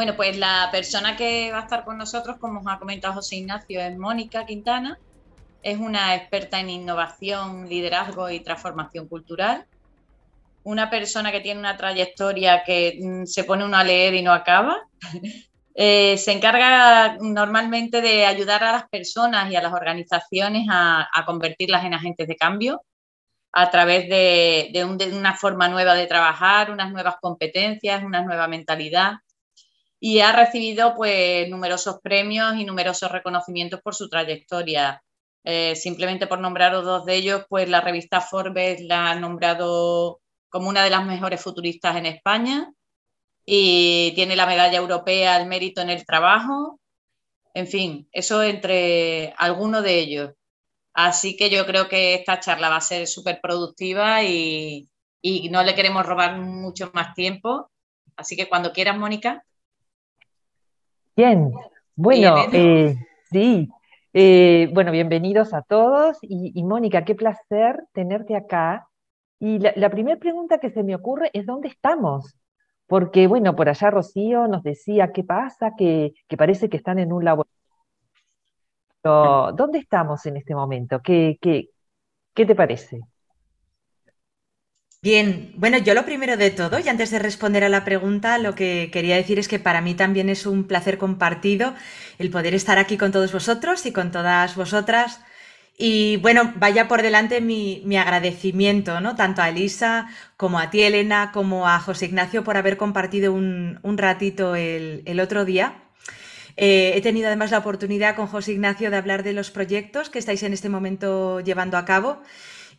Bueno, pues la persona que va a estar con nosotros, como os ha comentado José Ignacio, es Mónica Quintana. Es una experta en innovación, liderazgo y transformación cultural. Una persona que tiene una trayectoria que mm, se pone uno a leer y no acaba. Eh, se encarga normalmente de ayudar a las personas y a las organizaciones a, convertirlas en agentes de cambio a través de, una forma nueva de trabajar, unas nuevas competencias, una nueva mentalidad y ha recibido pues numerosos premios y numerosos reconocimientos por su trayectoria. Eh, simplemente por nombrar dos de ellos, pues la revista Forbes la ha nombrado como una de las mejores futuristas en España y tiene la medalla europea al mérito en el trabajo. En fin, eso entre algunos de ellos. Así que yo creo que esta charla va a ser súper productiva y, y no le queremos robar mucho más tiempo. Así que cuando quieras, Mónica. Bien, bueno, eh, sí. Eh, bueno, bienvenidos a todos. Y, Mónica, qué placer tenerte acá. Y la, primera pregunta que se me ocurre es, ¿dónde estamos? Porque, bueno, por allá Rocío nos decía, ¿qué pasa? Que, parece que están en un laboratorio. ¿Dónde estamos en este momento? ¿Qué, qué, qué te parece? Bien, bueno, yo lo primero de todo, y antes de responder a la pregunta, lo que quería decir es que para mí también es un placer compartido el poder estar aquí con todos vosotros y con todas vosotras. Y bueno, vaya por delante mi, agradecimiento, ¿no? Tanto a Elisa como a ti, Elena, como a José Ignacio por haber compartido un, ratito el, otro día. Eh, he tenido además la oportunidad con José Ignacio de hablar de los proyectos que estáis en este momento llevando a cabo.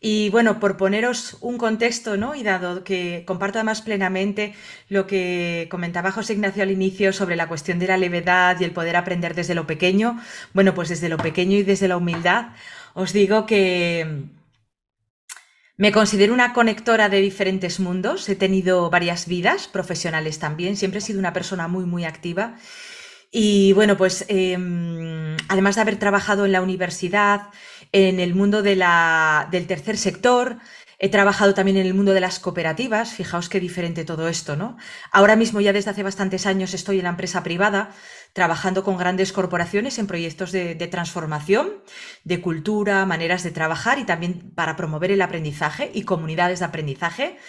Y bueno, por poneros un contexto, ¿no? Y dado que comparto además plenamente lo que comentaba José Ignacio al inicio sobre la cuestión de la levedad y el poder aprender desde lo pequeño, bueno, pues desde lo pequeño y desde la humildad, os digo que me considero una conectora de diferentes mundos, he tenido varias vidas profesionales también, siempre he sido una persona muy, muy activa. Y bueno, pues em, además de haber trabajado en la universidad, en el mundo del tercer sector, He trabajado también en el mundo de las cooperativas, fijaos qué diferente todo esto, ¿no? Ahora mismo ya desde hace bastantes años estoy en la empresa privada trabajando con grandes corporaciones en proyectos de transformación, de cultura, maneras de trabajar y también para promover el aprendizaje y comunidades de aprendizaje.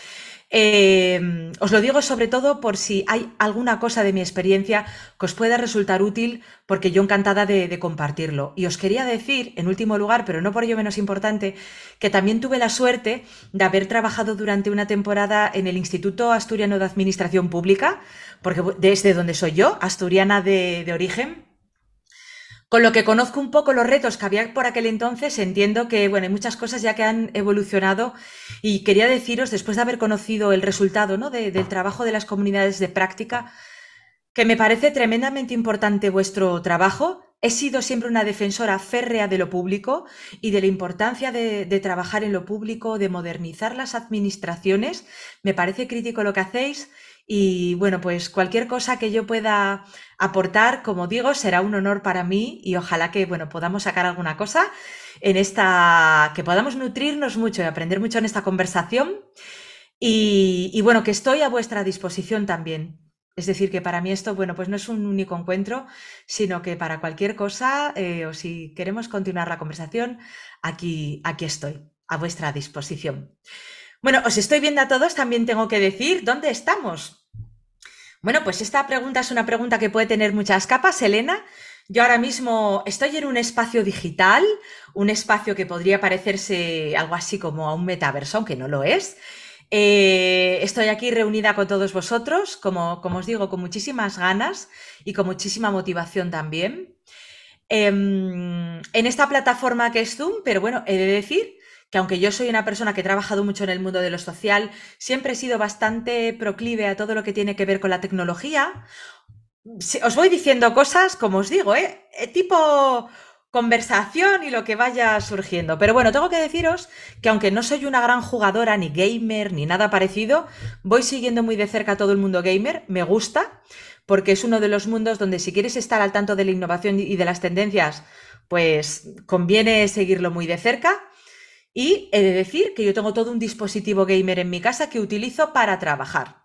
Em, os lo digo sobre todo por si hay alguna cosa de mi experiencia que os pueda resultar útil, porque yo encantada de, compartirlo. Y os quería decir, en último lugar, pero no por ello menos importante, que también tuve la suerte de haber trabajado durante una temporada en el Instituto Asturiano de Administración Pública, porque desde donde soy yo, asturiana de origen, con lo que conozco un poco los retos que había por aquel entonces, entiendo que bueno, hay muchas cosas ya que han evolucionado y quería deciros, después de haber conocido el resultado ¿no? del trabajo de las comunidades de práctica, que me parece tremendamente importante vuestro trabajo. He sido siempre una defensora férrea de lo público y de la importancia de, trabajar en lo público, de modernizar las administraciones. Me parece crítico lo que hacéis y bueno, pues cualquier cosa que yo pueda aportar, como digo, será un honor para mí y ojalá que bueno, podamos sacar alguna cosa en esta, que podamos nutrirnos mucho y aprender mucho en esta conversación. Y, bueno, que estoy a vuestra disposición también. Es decir, que para mí esto, bueno, pues no es un único encuentro, sino que para cualquier cosa eh, o si queremos continuar la conversación, aquí, aquí estoy, a vuestra disposición. Bueno, os estoy viendo a todos, también tengo que decir dónde estamos. Bueno, pues esta pregunta es una pregunta que puede tener muchas capas, Elena. Yo ahora mismo estoy en un espacio digital, un espacio que podría parecerse algo así como a un metaverso, aunque no lo es. Eh, estoy aquí reunida con todos vosotros, como, os digo, con muchísimas ganas y con muchísima motivación también. Em, en esta plataforma que es Zoom, pero bueno, he de decir que aunque yo soy una persona que he trabajado mucho en el mundo de lo social, siempre he sido bastante proclive a todo lo que tiene que ver con la tecnología. Os voy diciendo cosas, como os digo, ¿eh? Eh, tipo conversación y lo que vaya surgiendo. Pero bueno, tengo que deciros que aunque no soy una gran jugadora, ni gamer, ni nada parecido, voy siguiendo muy de cerca todo el mundo gamer, me gusta, porque es uno de los mundos donde si quieres estar al tanto de la innovación y de las tendencias, pues conviene seguirlo muy de cerca. Y he de decir que yo tengo todo un dispositivo gamer en mi casa que utilizo para trabajar,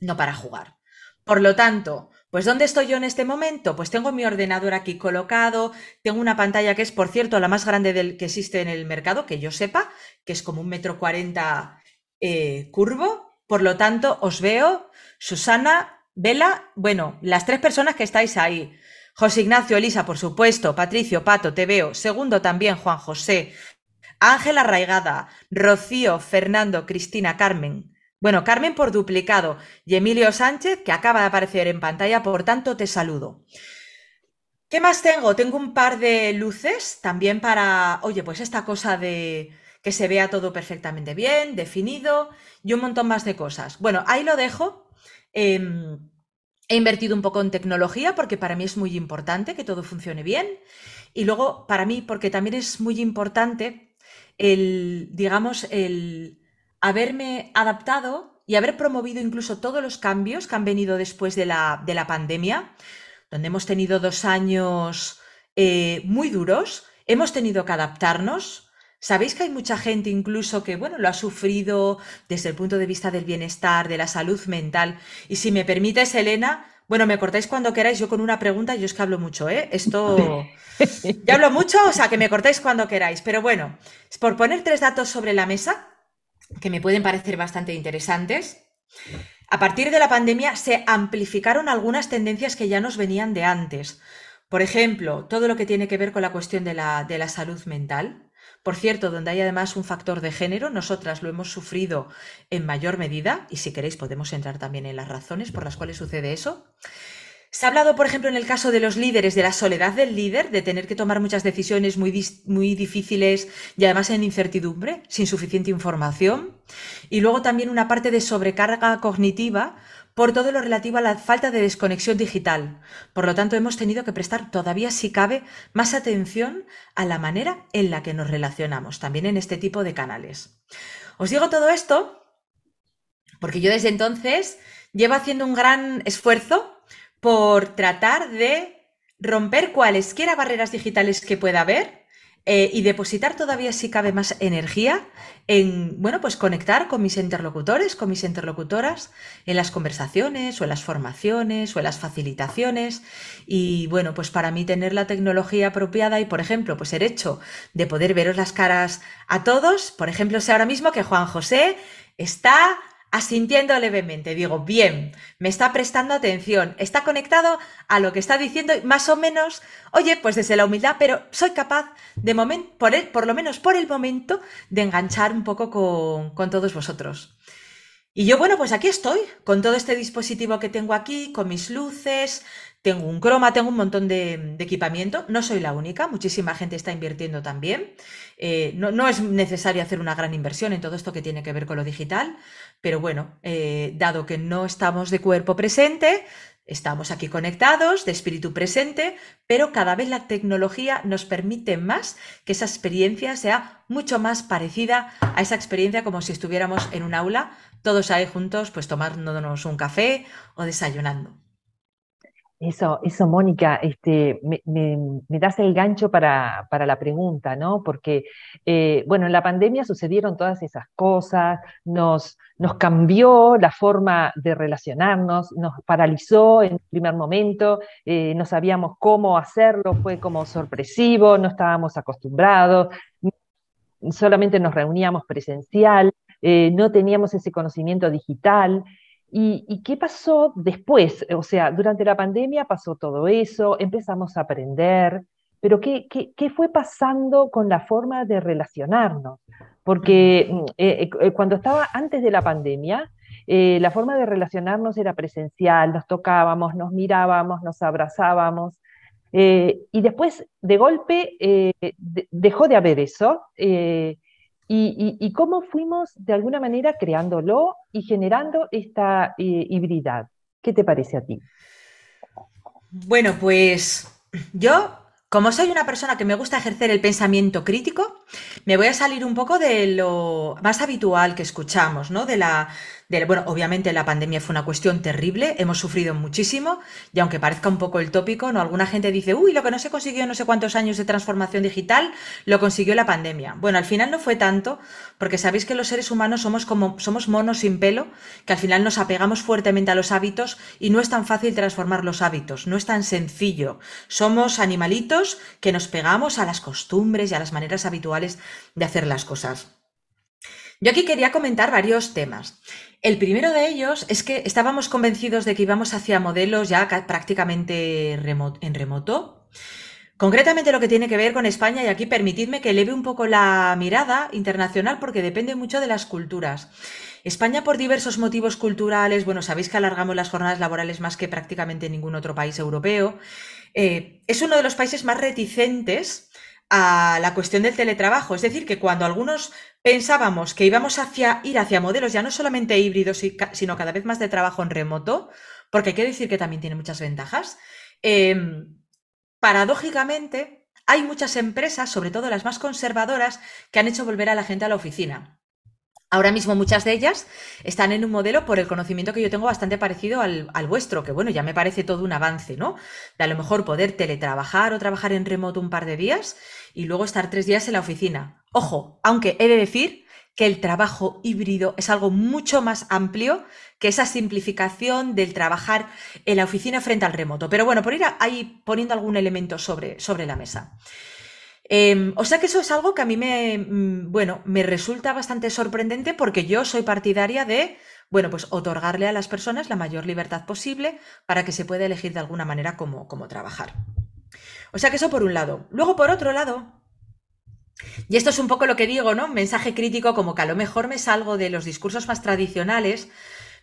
no para jugar. Por lo tanto, pues ¿dónde estoy yo en este momento? Pues tengo mi ordenador aquí colocado, tengo una pantalla que es, por cierto, la más grande del que existe en el mercado, que yo sepa, que es como un metro cuarenta eh, curvo. Por lo tanto, os veo, Susana, Vela, bueno, las tres personas que estáis ahí. José Ignacio, Elisa, por supuesto, Patricio, Pato, te veo. Segundo también, Juan José, Ángela Arraigada, Rocío, Fernando, Cristina, Carmen. Bueno, Carmen por duplicado y Emilio Sánchez, que acaba de aparecer en pantalla, por tanto te saludo. ¿Qué más tengo? Tengo un par de luces también para, oye, pues esta cosa de que se vea todo perfectamente bien, definido y un montón más de cosas. Bueno, ahí lo dejo. Em, he invertido un poco en tecnología porque para mí es muy importante que todo funcione bien. Y luego, para mí, porque también es muy importante el, digamos, el haberme adaptado y haber promovido incluso todos los cambios que han venido después de la, de la pandemia, donde hemos tenido dos años eh, muy duros, hemos tenido que adaptarnos. Sabéis que hay mucha gente incluso que, bueno, lo ha sufrido desde el punto de vista del bienestar, de la salud mental. Y si me permites, Elena, bueno, me cortáis cuando queráis, yo con una pregunta, yo es que hablo mucho, ¿eh? Esto... ya hablo mucho, o sea, que me cortáis cuando queráis. Pero bueno, por poner tres datos sobre la mesa, que me pueden parecer bastante interesantes, a partir de la pandemia se amplificaron algunas tendencias que ya nos venían de antes. Por ejemplo, todo lo que tiene que ver con la cuestión de la, de la salud mental, por cierto, donde hay además un factor de género, nosotras lo hemos sufrido en mayor medida, y si queréis podemos entrar también en las razones por las cuales sucede eso. Se ha hablado, por ejemplo, en el caso de los líderes, de la soledad del líder, de tener que tomar muchas decisiones muy, difíciles y además en incertidumbre, sin suficiente información. Y luego también una parte de sobrecarga cognitiva por todo lo relativo a la falta de desconexión digital. Por lo tanto, hemos tenido que prestar todavía, si cabe, más atención a la manera en la que nos relacionamos, también en este tipo de canales. Os digo todo esto porque yo desde entonces llevo haciendo un gran esfuerzo por tratar de romper cualesquiera barreras digitales que pueda haber eh, y depositar todavía si cabe más energía en, bueno, pues conectar con mis interlocutores, con mis interlocutoras en las conversaciones o en las formaciones o en las facilitaciones. Y bueno, pues para mí tener la tecnología apropiada y, por ejemplo, pues el hecho de poder veros las caras a todos, por ejemplo, sé ahora mismo que Juan José está asintiendo levemente. Digo, bien, me está prestando atención, está conectado a lo que está diciendo más o menos, oye, pues desde la humildad, pero soy capaz de momento, por, lo menos por el momento, de enganchar un poco con todos vosotros. Y yo, bueno, pues aquí estoy, con todo este dispositivo que tengo aquí, con mis luces, tengo un croma, tengo un montón de, equipamiento. No soy la única, muchísima gente está invirtiendo también. Eh, no, es necesario hacer una gran inversión en todo esto que tiene que ver con lo digital, pero bueno, eh, dado que no estamos de cuerpo presente, Estamos aquí conectados, de espíritu presente, pero cada vez la tecnología nos permite más que esa experiencia sea mucho más parecida a esa experiencia como si estuviéramos en un aula, todos ahí juntos, pues tomándonos un café o desayunando. Eso, eso, Mónica, este, me, das el gancho para, la pregunta, ¿no? Porque, eh, bueno, en la pandemia sucedieron todas esas cosas, nos, cambió la forma de relacionarnos, nos paralizó en primer momento, eh, no sabíamos cómo hacerlo, fue como sorpresivo, no estábamos acostumbrados, solamente nos reuníamos presencial, eh, no teníamos ese conocimiento digital ¿Y, qué pasó después? O sea, durante la pandemia pasó todo eso, empezamos a aprender, pero ¿qué, fue pasando con la forma de relacionarnos? Porque mm, eh, eh, cuando estaba antes de la pandemia, eh, la forma de relacionarnos era presencial, nos tocábamos, nos mirábamos, nos abrazábamos. y después, de golpe, dejó de haber eso y, cómo fuimos de alguna manera creándolo y generando esta eh, hibridad. ¿Qué te parece a ti? Bueno, pues yo como soy una persona que me gusta ejercer el pensamiento crítico, me voy a salir un poco de lo más habitual que escuchamos, ¿no? De la, de, bueno, obviamente la pandemia fue una cuestión terrible, hemos sufrido muchísimo y aunque parezca un poco el tópico, ¿no? Alguna gente dice, uy, lo que no se consiguió en no sé cuántos años de transformación digital, lo consiguió la pandemia. Bueno, al final no fue tanto, porque sabéis que los seres humanos somos como, somos monos sin pelo, que al final nos apegamos fuertemente a los hábitos y no es tan fácil transformar los hábitos, no es tan sencillo. Somos animalitos que nos pegamos a las costumbres y a las maneras habituales de hacer las cosas. Yo aquí quería comentar varios temas. El primero de ellos es que estábamos convencidos de que íbamos hacia modelos ya prácticamente en remoto. Concretamente lo que tiene que ver con España, y aquí permitidme que eleve un poco la mirada internacional porque depende mucho de las culturas. España por diversos motivos culturales, bueno, sabéis que alargamos las jornadas laborales más que prácticamente ningún otro país europeo. Eh, es uno de los países más reticentes a la cuestión del teletrabajo. Es decir, que cuando algunos pensábamos que íbamos a ir hacia modelos ya no solamente híbridos, sino cada vez más de trabajo en remoto, porque hay que decir que también tiene muchas ventajas, em, paradójicamente hay muchas empresas, sobre todo las más conservadoras, que han hecho volver a la gente a la oficina. Ahora mismo muchas de ellas están en un modelo por el conocimiento que yo tengo bastante parecido al, vuestro, que bueno, ya me parece todo un avance, ¿no? De a lo mejor poder teletrabajar o trabajar en remoto un par de días y luego estar tres días en la oficina. Ojo, aunque he de decir que el trabajo híbrido es algo mucho más amplio que esa simplificación del trabajar en la oficina frente al remoto. Pero bueno, por ir ahí poniendo algún elemento sobre, sobre la mesa. Em, o sea que eso es algo que a mí me, mm, bueno, me resulta bastante sorprendente porque yo soy partidaria de, bueno, pues otorgarle a las personas la mayor libertad posible para que se pueda elegir de alguna manera cómo, cómo trabajar. O sea que eso por un lado. Luego, por otro lado, y esto es un poco lo que digo, ¿no? Mensaje crítico, como que a lo mejor me salgo de los discursos más tradicionales,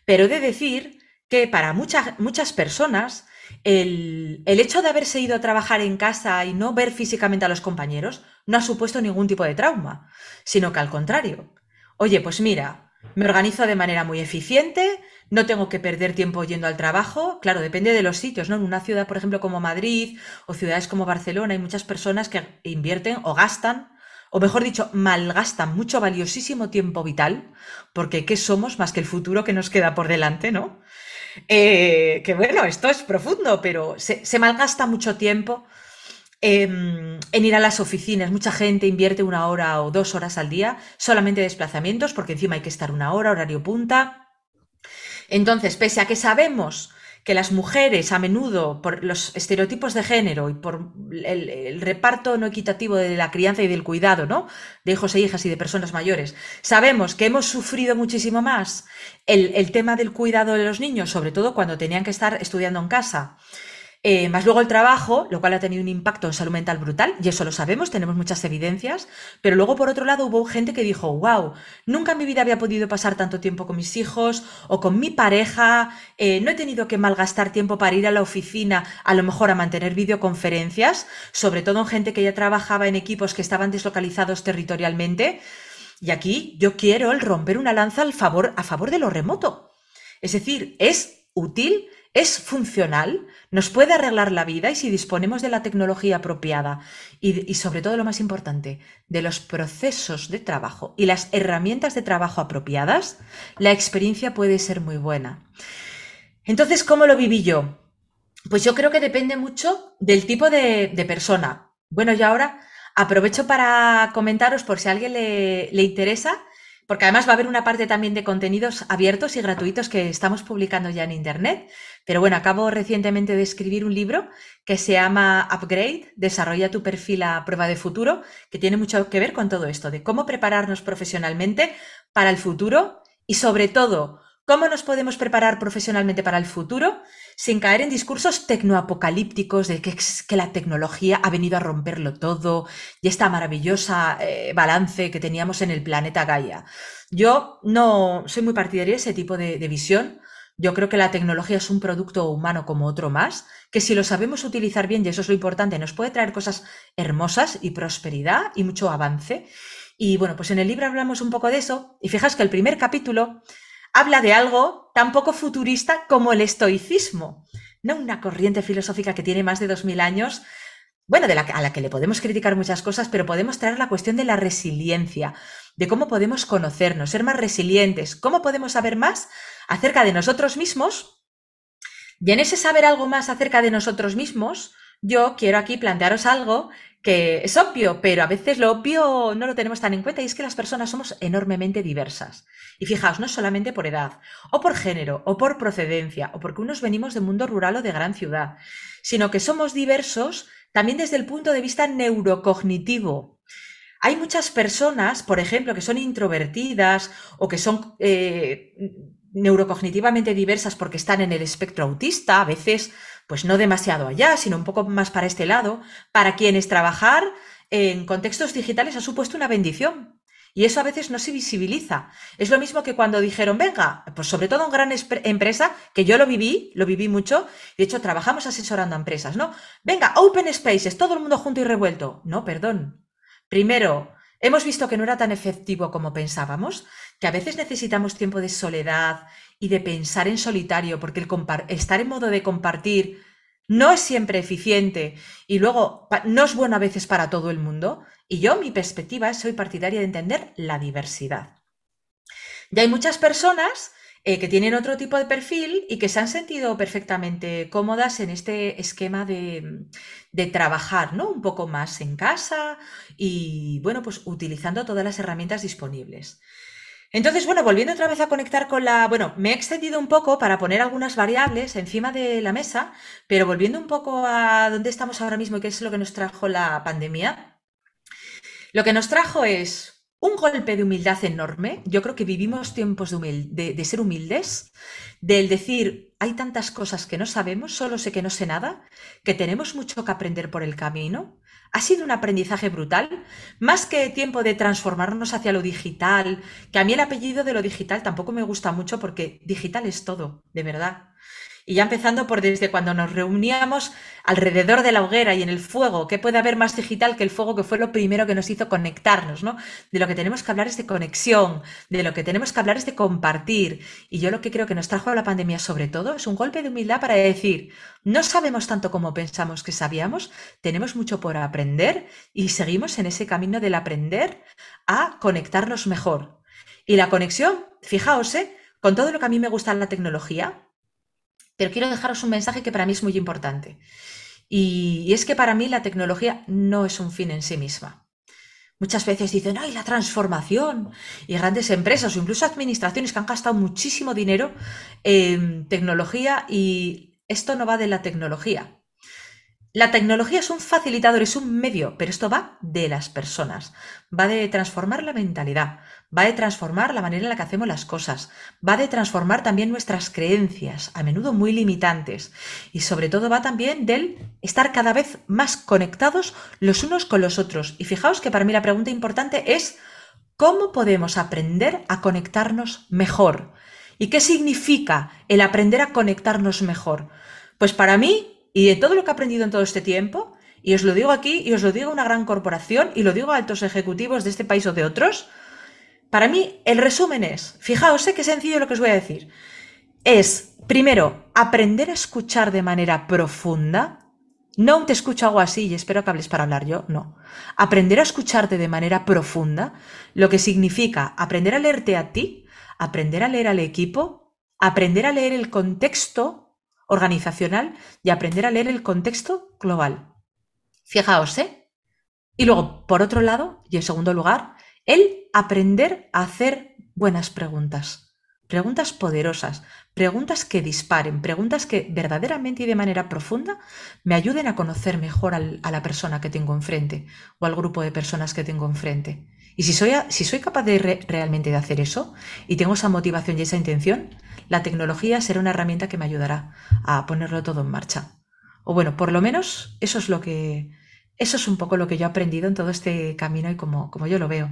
pero he de decir que para muchas muchas personas el, hecho de haberse ido a trabajar en casa y no ver físicamente a los compañeros no ha supuesto ningún tipo de trauma, sino que al contrario. Oye, pues mira, me organizo de manera muy eficiente, no tengo que perder tiempo yendo al trabajo, claro, depende de los sitios, ¿no? En una ciudad, por ejemplo, como Madrid o ciudades como Barcelona, hay muchas personas que invierten o gastan o mejor dicho, malgastan mucho valiosísimo tiempo vital, porque ¿qué somos más que el futuro que nos queda por delante, no? Eh, que bueno, esto es profundo, pero se, malgasta mucho tiempo em, en ir a las oficinas. Mucha gente invierte una hora o dos horas al día solamente desplazamientos, porque encima hay que estar una hora, horario punta. Entonces, pese a que sabemos que las mujeres a menudo, por los estereotipos de género y por el, reparto no equitativo de la crianza y del cuidado, ¿no? De hijos e hijas y de personas mayores, sabemos que hemos sufrido muchísimo más el, el tema del cuidado de los niños, sobre todo cuando tenían que estar estudiando en casa. Eh, más luego el trabajo, lo cual ha tenido un impacto en salud mental brutal, y eso lo sabemos, tenemos muchas evidencias, pero luego por otro lado hubo gente que dijo, wow, nunca en mi vida había podido pasar tanto tiempo con mis hijos o con mi pareja, eh, no he tenido que malgastar tiempo para ir a la oficina, a lo mejor a mantener videoconferencias, sobre todo en gente que ya trabajaba en equipos que estaban deslocalizados territorialmente, y aquí yo quiero el romper una lanza al favor, a favor de lo remoto. Es decir, es útil, es funcional, nos puede arreglar la vida y si disponemos de la tecnología apropiada y, sobre todo lo más importante, de los procesos de trabajo y las herramientas de trabajo apropiadas, la experiencia puede ser muy buena. Entonces, ¿cómo lo viví yo? Pues yo creo que depende mucho del tipo de, persona. Bueno, y ahora aprovecho para comentaros por si a alguien le interesa porque además va a haber una parte también de contenidos abiertos y gratuitos que estamos publicando ya en Internet. Pero bueno, acabo recientemente de escribir un libro que se llama Upgrade, Desarrolla tu perfil a prueba de futuro, que tiene mucho que ver con todo esto, de cómo prepararnos profesionalmente para el futuro y sobre todo, cómo nos podemos preparar profesionalmente para el futuro sin caer en discursos tecnoapocalípticos de que, que la tecnología ha venido a romperlo todo y esta maravillosa eh, balance que teníamos en el planeta Gaia. Yo no soy muy partidaria de ese tipo de, visión. Yo creo que la tecnología es un producto humano como otro más, que si lo sabemos utilizar bien, y eso es lo importante, nos puede traer cosas hermosas y prosperidad y mucho avance. Y bueno, pues en el libro hablamos un poco de eso. Y fijas que el primer capítulo habla de algo tan poco futurista como el estoicismo, ¿no? una corriente filosófica que tiene más de 2.000 años, bueno, de a la que le podemos criticar muchas cosas, pero podemos traer la cuestión de la resiliencia, de cómo podemos conocernos, ser más resilientes, cómo podemos saber más acerca de nosotros mismos. Y en ese saber algo más acerca de nosotros mismos, yo quiero aquí plantearos algo que es obvio, pero a veces lo obvio no lo tenemos tan en cuenta y es que las personas somos enormemente diversas. Y fijaos, no solamente por edad, o por género, o por procedencia, o porque unos venimos de mundo rural o de gran ciudad, sino que somos diversos también desde el punto de vista neurocognitivo. Hay muchas personas, por ejemplo, que son introvertidas o que son eh, neurocognitivamente diversas porque están en el espectro autista, a veces pues no demasiado allá, sino un poco más para este lado, para quienes trabajar en contextos digitales ha supuesto una bendición. Y eso a veces no se visibiliza. Es lo mismo que cuando dijeron, venga, pues sobre todo en gran empresa, que yo lo viví, lo viví mucho, de hecho trabajamos asesorando a empresas, ¿no? Venga, open spaces, todo el mundo junto y revuelto. No, perdón. Primero, Hemos visto que no era tan efectivo como pensábamos, que a veces necesitamos tiempo de soledad y de pensar en solitario, porque el estar en modo de compartir no es siempre eficiente y luego no es bueno a veces para todo el mundo. Y yo, mi perspectiva, soy partidaria de entender la diversidad. Y hay muchas personas eh, que tienen otro tipo de perfil y que se han sentido perfectamente cómodas en este esquema mm, de, trabajar ¿no? un poco más en casa y bueno, pues utilizando todas las herramientas disponibles. Entonces, bueno, volviendo otra vez a conectar con la... Bueno, me he extendido un poco para poner algunas variables encima de la mesa, pero volviendo un poco a dónde estamos ahora mismo y qué es lo que nos trajo la pandemia, lo que nos trajo es un golpe de humildad enorme. Yo creo que vivimos tiempos de, de, ser humildes, del decir, hay tantas cosas que no sabemos, solo sé que no sé nada, que tenemos mucho que aprender por el camino. Ha sido un aprendizaje brutal, más que tiempo de transformarnos hacia lo digital, que a mí el apellido de lo digital tampoco me gusta mucho porque digital es todo, de verdad. Y ya empezando por desde cuando nos reuníamos alrededor de la hoguera y en el fuego, ¿qué puede haber más digital que el fuego que fue lo primero que nos hizo conectarnos? De lo que tenemos que hablar es de conexión, de lo que tenemos que hablar es de compartir. Y yo lo que creo que nos trajo la pandemia sobre todo es un golpe de humildad para decir, no sabemos tanto como pensamos que sabíamos, tenemos mucho por aprender y seguimos en ese camino del aprender a conectarnos mejor. Y la conexión, fijaos, ¿eh? con todo lo que a mí me gusta en la tecnología, pero quiero dejaros un mensaje que para mí es muy importante. Y, es que para mí la tecnología no es un fin en sí misma. Muchas veces dicen, ay, la transformación. Y grandes empresas o incluso administraciones que han gastado muchísimo dinero en tecnología y esto no va de la tecnología. La tecnología es un facilitador, es un medio, pero esto va de las personas, va de transformar la mentalidad, va de transformar la manera en la que hacemos las cosas, va de transformar también nuestras creencias, a menudo muy limitantes, y sobre todo va también del estar cada vez más conectados los unos con los otros. Y fijaos que para mí la pregunta importante es, ¿cómo podemos aprender a conectarnos mejor? ¿Y qué significa el aprender a conectarnos mejor? Pues para mí y de todo lo que he aprendido en todo este tiempo, y os lo digo aquí, y os lo digo a una gran corporación, y lo digo a altos ejecutivos de este país o de otros, para mí el resumen es, fijaos, sé que sencillo lo que os voy a decir, es, primero, aprender a escuchar de manera profunda, no te escucho algo así y espero que hables para hablar yo, no. Aprender a escucharte de manera profunda, lo que significa aprender a leerte a ti, aprender a leer al equipo, aprender a leer el contexto organizacional y aprender a leer el contexto global. Fijaos, ¿eh? Y luego, por otro lado, y en segundo lugar, el aprender a hacer buenas preguntas. Preguntas poderosas, preguntas que disparen, preguntas que verdaderamente y de manera profunda me ayuden a conocer mejor a la persona que tengo enfrente o al grupo de personas que tengo enfrente. Y si soy, si soy capaz de realmente de hacer eso y tengo esa motivación y esa intención, la tecnología será una herramienta que me ayudará a ponerlo todo en marcha. O bueno, por lo menos eso es lo que, eso es un poco lo que yo he aprendido en todo este camino y como, como yo lo veo.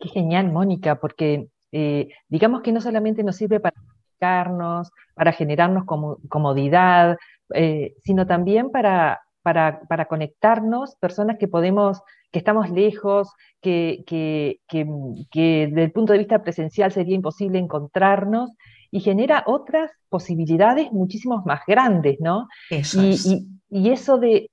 Qué genial, Mónica, porque eh, digamos que no solamente nos sirve para comunicarnos, para generarnos comodidad, eh, sino también para, para, para, conectarnos, personas que podemos, que estamos lejos, que, que, que, que desde el punto de vista presencial sería imposible encontrarnos y genera otras posibilidades muchísimo más grandes, ¿no? y, eso de,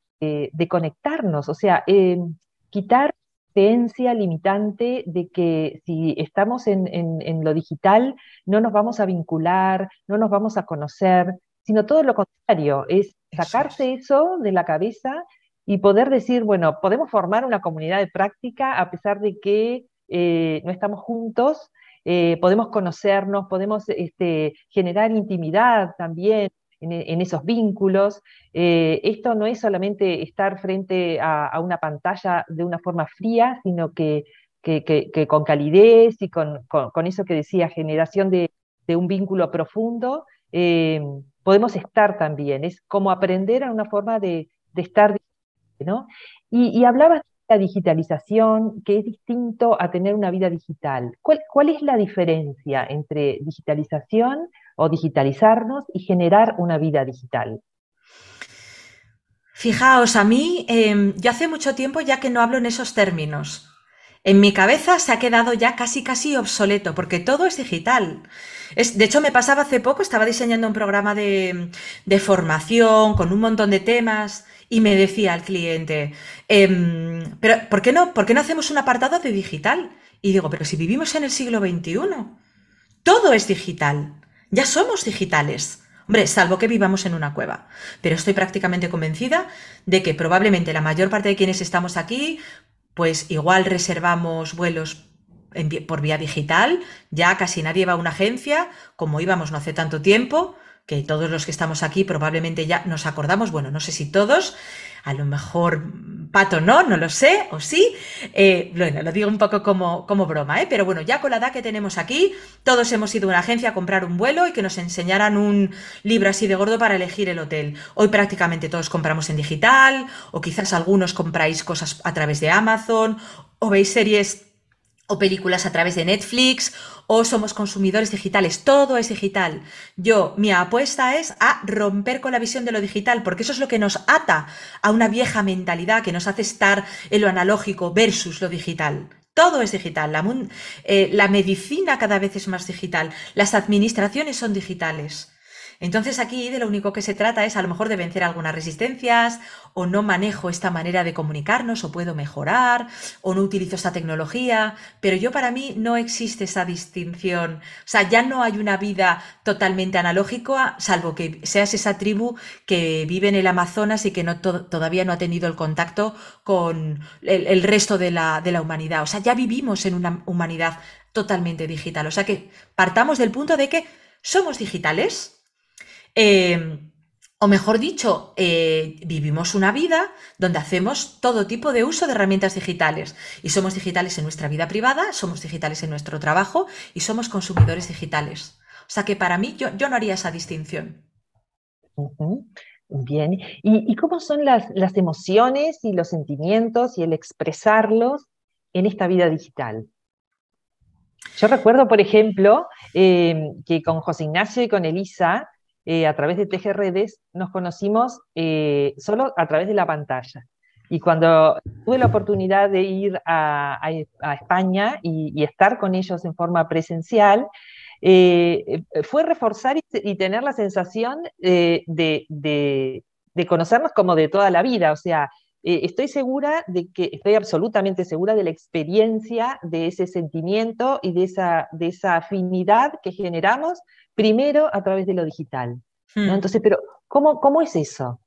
conectarnos, o sea, quitar em, quitar creencia limitante de que si estamos en, lo digital no nos vamos a vincular, no nos vamos a conocer, sino todo lo contrario, es sacarse eso, de la cabeza y poder decir, bueno, podemos formar una comunidad de práctica a pesar de que eh, no estamos juntos eh, podemos conocernos, podemos este, generar intimidad también en, esos vínculos. Eh, esto no es solamente estar frente a, una pantalla de una forma fría, sino que, con calidez y con, eso que decía, generación de, un vínculo profundo, eh, podemos estar también. Es como aprender a una forma de, estar, ¿no? y hablabas la digitalización, que es distinto a tener una vida digital. ¿Cuál, es la diferencia entre digitalización o digitalizarnos y generar una vida digital? Fijaos, a mí, em, ya hace mucho tiempo ya que no hablo en esos términos. En mi cabeza se ha quedado ya casi casi obsoleto, porque todo es digital. de hecho, me pasaba hace poco, estaba diseñando un programa de formación con un montón de temas y me decía al cliente, em, pero ¿por qué, no, ¿por no hacemos un apartado de digital? Y digo, pero si vivimos en el siglo XXI, todo es digital, ya somos digitales. Hombre, salvo que vivamos en una cueva. Pero estoy prácticamente convencida de que probablemente la mayor parte de quienes estamos aquí, pues igual reservamos vuelos por vía digital, ya casi nadie va a una agencia, como íbamos no hace tanto tiempo, que todos los que estamos aquí probablemente ya nos acordamos, bueno, no sé si todos, a lo mejor Pato no, no lo sé, o sí. Eh, bueno, lo digo un poco como, como broma, ¿eh? pero bueno, ya con la edad que tenemos aquí, todos hemos ido a una agencia a comprar un vuelo y que nos enseñaran un libro así de gordo para elegir el hotel. Hoy prácticamente todos compramos en digital, o quizás algunos compráis cosas a través de Amazon, o veis series o películas a través de Netflix, o somos consumidores digitales, todo es digital. Yo, mi apuesta es a romper con la visión de lo digital, porque eso es lo que nos ata a una vieja mentalidad que nos hace estar en lo analógico versus lo digital. Todo es digital, la, eh, la medicina cada vez es más digital, las administraciones son digitales. Entonces aquí de lo único que se trata es a lo mejor de vencer algunas resistencias o no manejo esta manera de comunicarnos o puedo mejorar o no utilizo esta tecnología, pero yo para mí no existe esa distinción. O sea, ya no hay una vida totalmente analógica, salvo que seas esa tribu que vive en el Amazonas y que todavía no ha tenido el contacto con el, resto de la, de la humanidad. O sea, ya vivimos en una humanidad totalmente digital. O sea que partamos del punto de que somos digitales, Em, o mejor dicho, eh, vivimos una vida donde hacemos todo tipo de uso de herramientas digitales. Y somos digitales en nuestra vida privada, somos digitales en nuestro trabajo y somos consumidores digitales. O sea que para mí yo, yo no haría esa distinción. Bien. ¿Y, cómo son las, emociones y los sentimientos y el expresarlos en esta vida digital? Yo recuerdo, por ejemplo, em, que con José Ignacio y con Elisa eh, a través de tejer Redes, nos conocimos eh, solo a través de la pantalla. Y cuando tuve la oportunidad de ir a, España y, estar con ellos en forma presencial, eh, fue reforzar y, tener la sensación de, de, de conocernos como de toda la vida, o sea, eh, estoy segura de que, estoy absolutamente segura de la experiencia, de ese sentimiento y de esa, de esa afinidad que generamos primero a través de lo digital. Hmm. Entonces, pero ¿cómo, ¿cómo es eso?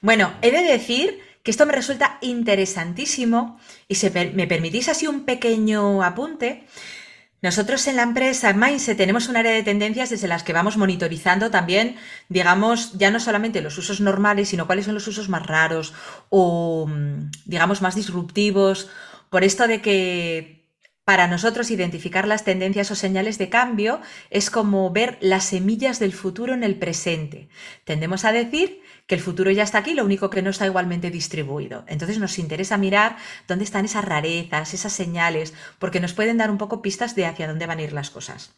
Bueno, he de decir que esto me resulta interesantísimo y si me permitís así un pequeño apunte, nosotros en la empresa, Mindset, tenemos un área de tendencias desde las que vamos monitorizando también, digamos, ya no solamente los usos normales, sino cuáles son los usos más raros o, mm, digamos, más disruptivos, por esto de que para nosotros identificar las tendencias o señales de cambio es como ver las semillas del futuro en el presente. Tendemos a decir que el futuro ya está aquí, lo único que no está igualmente distribuido. Entonces nos interesa mirar dónde están esas rarezas, esas señales, porque nos pueden dar un poco pistas de hacia dónde van a ir las cosas.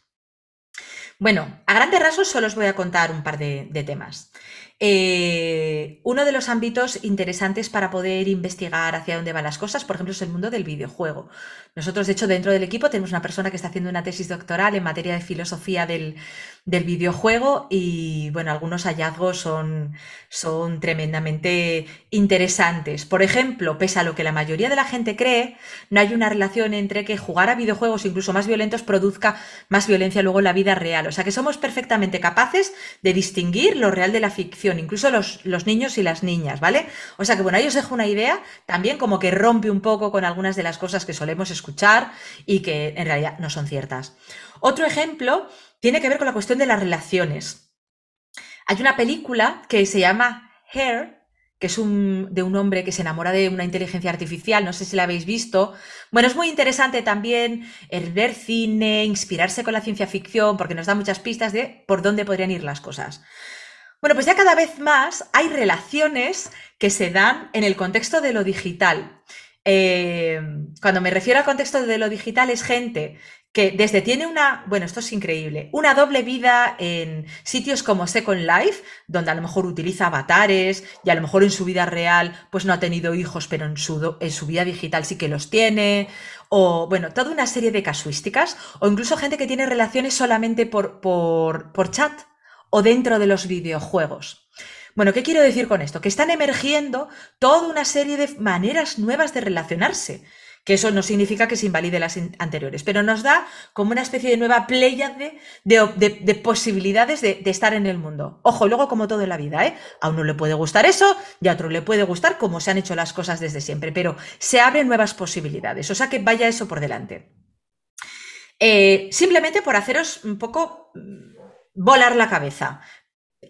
Bueno, a grandes rasgos solo os voy a contar un par de, temas. Eh, uno de los ámbitos interesantes para poder investigar hacia dónde van las cosas, por ejemplo, es el mundo del videojuego. Nosotros, de hecho, dentro del equipo tenemos una persona que está haciendo una tesis doctoral en materia de filosofía del, videojuego y, bueno, algunos hallazgos son, son tremendamente interesantes. Por ejemplo, pese a lo que la mayoría de la gente cree, no hay una relación entre que jugar a videojuegos, incluso más violentos, produzca más violencia luego en la vida real. O sea, que somos perfectamente capaces de distinguir lo real de la ficción, incluso los, los niños y las niñas, ¿vale? O sea, que, bueno, ahí os dejo una idea, también como que rompe un poco con algunas de las cosas que solemos escuchar escuchar y que en realidad no son ciertas. Otro ejemplo tiene que ver con la cuestión de las relaciones. Hay una película que se llama Hair, que es de un hombre que se enamora de una inteligencia artificial, no sé si la habéis visto. Bueno, es muy interesante también el ver cine, inspirarse con la ciencia ficción, porque nos da muchas pistas de por dónde podrían ir las cosas. Bueno, pues ya cada vez más hay relaciones que se dan en el contexto de lo digital. Em, cuando me refiero al contexto de lo digital es gente que desde tiene una, bueno, esto es increíble, una doble vida en sitios como Second Life, donde a lo mejor utiliza avatares y a lo mejor en su vida real pues no ha tenido hijos, pero en su, en su vida digital sí que los tiene, o bueno, toda una serie de casuísticas, o incluso gente que tiene relaciones solamente por, por, por chat o dentro de los videojuegos. Bueno, ¿qué quiero decir con esto? Que están emergiendo toda una serie de maneras nuevas de relacionarse, que eso no significa que se invalide las anteriores, pero nos da como una especie de nueva playa de, posibilidades de, estar en el mundo. Ojo, luego como todo en la vida, ¿eh? A uno le puede gustar eso y a otro le puede gustar como se han hecho las cosas desde siempre, pero se abren nuevas posibilidades, o sea que vaya eso por delante. Eh, simplemente por haceros un poco mm, volar la cabeza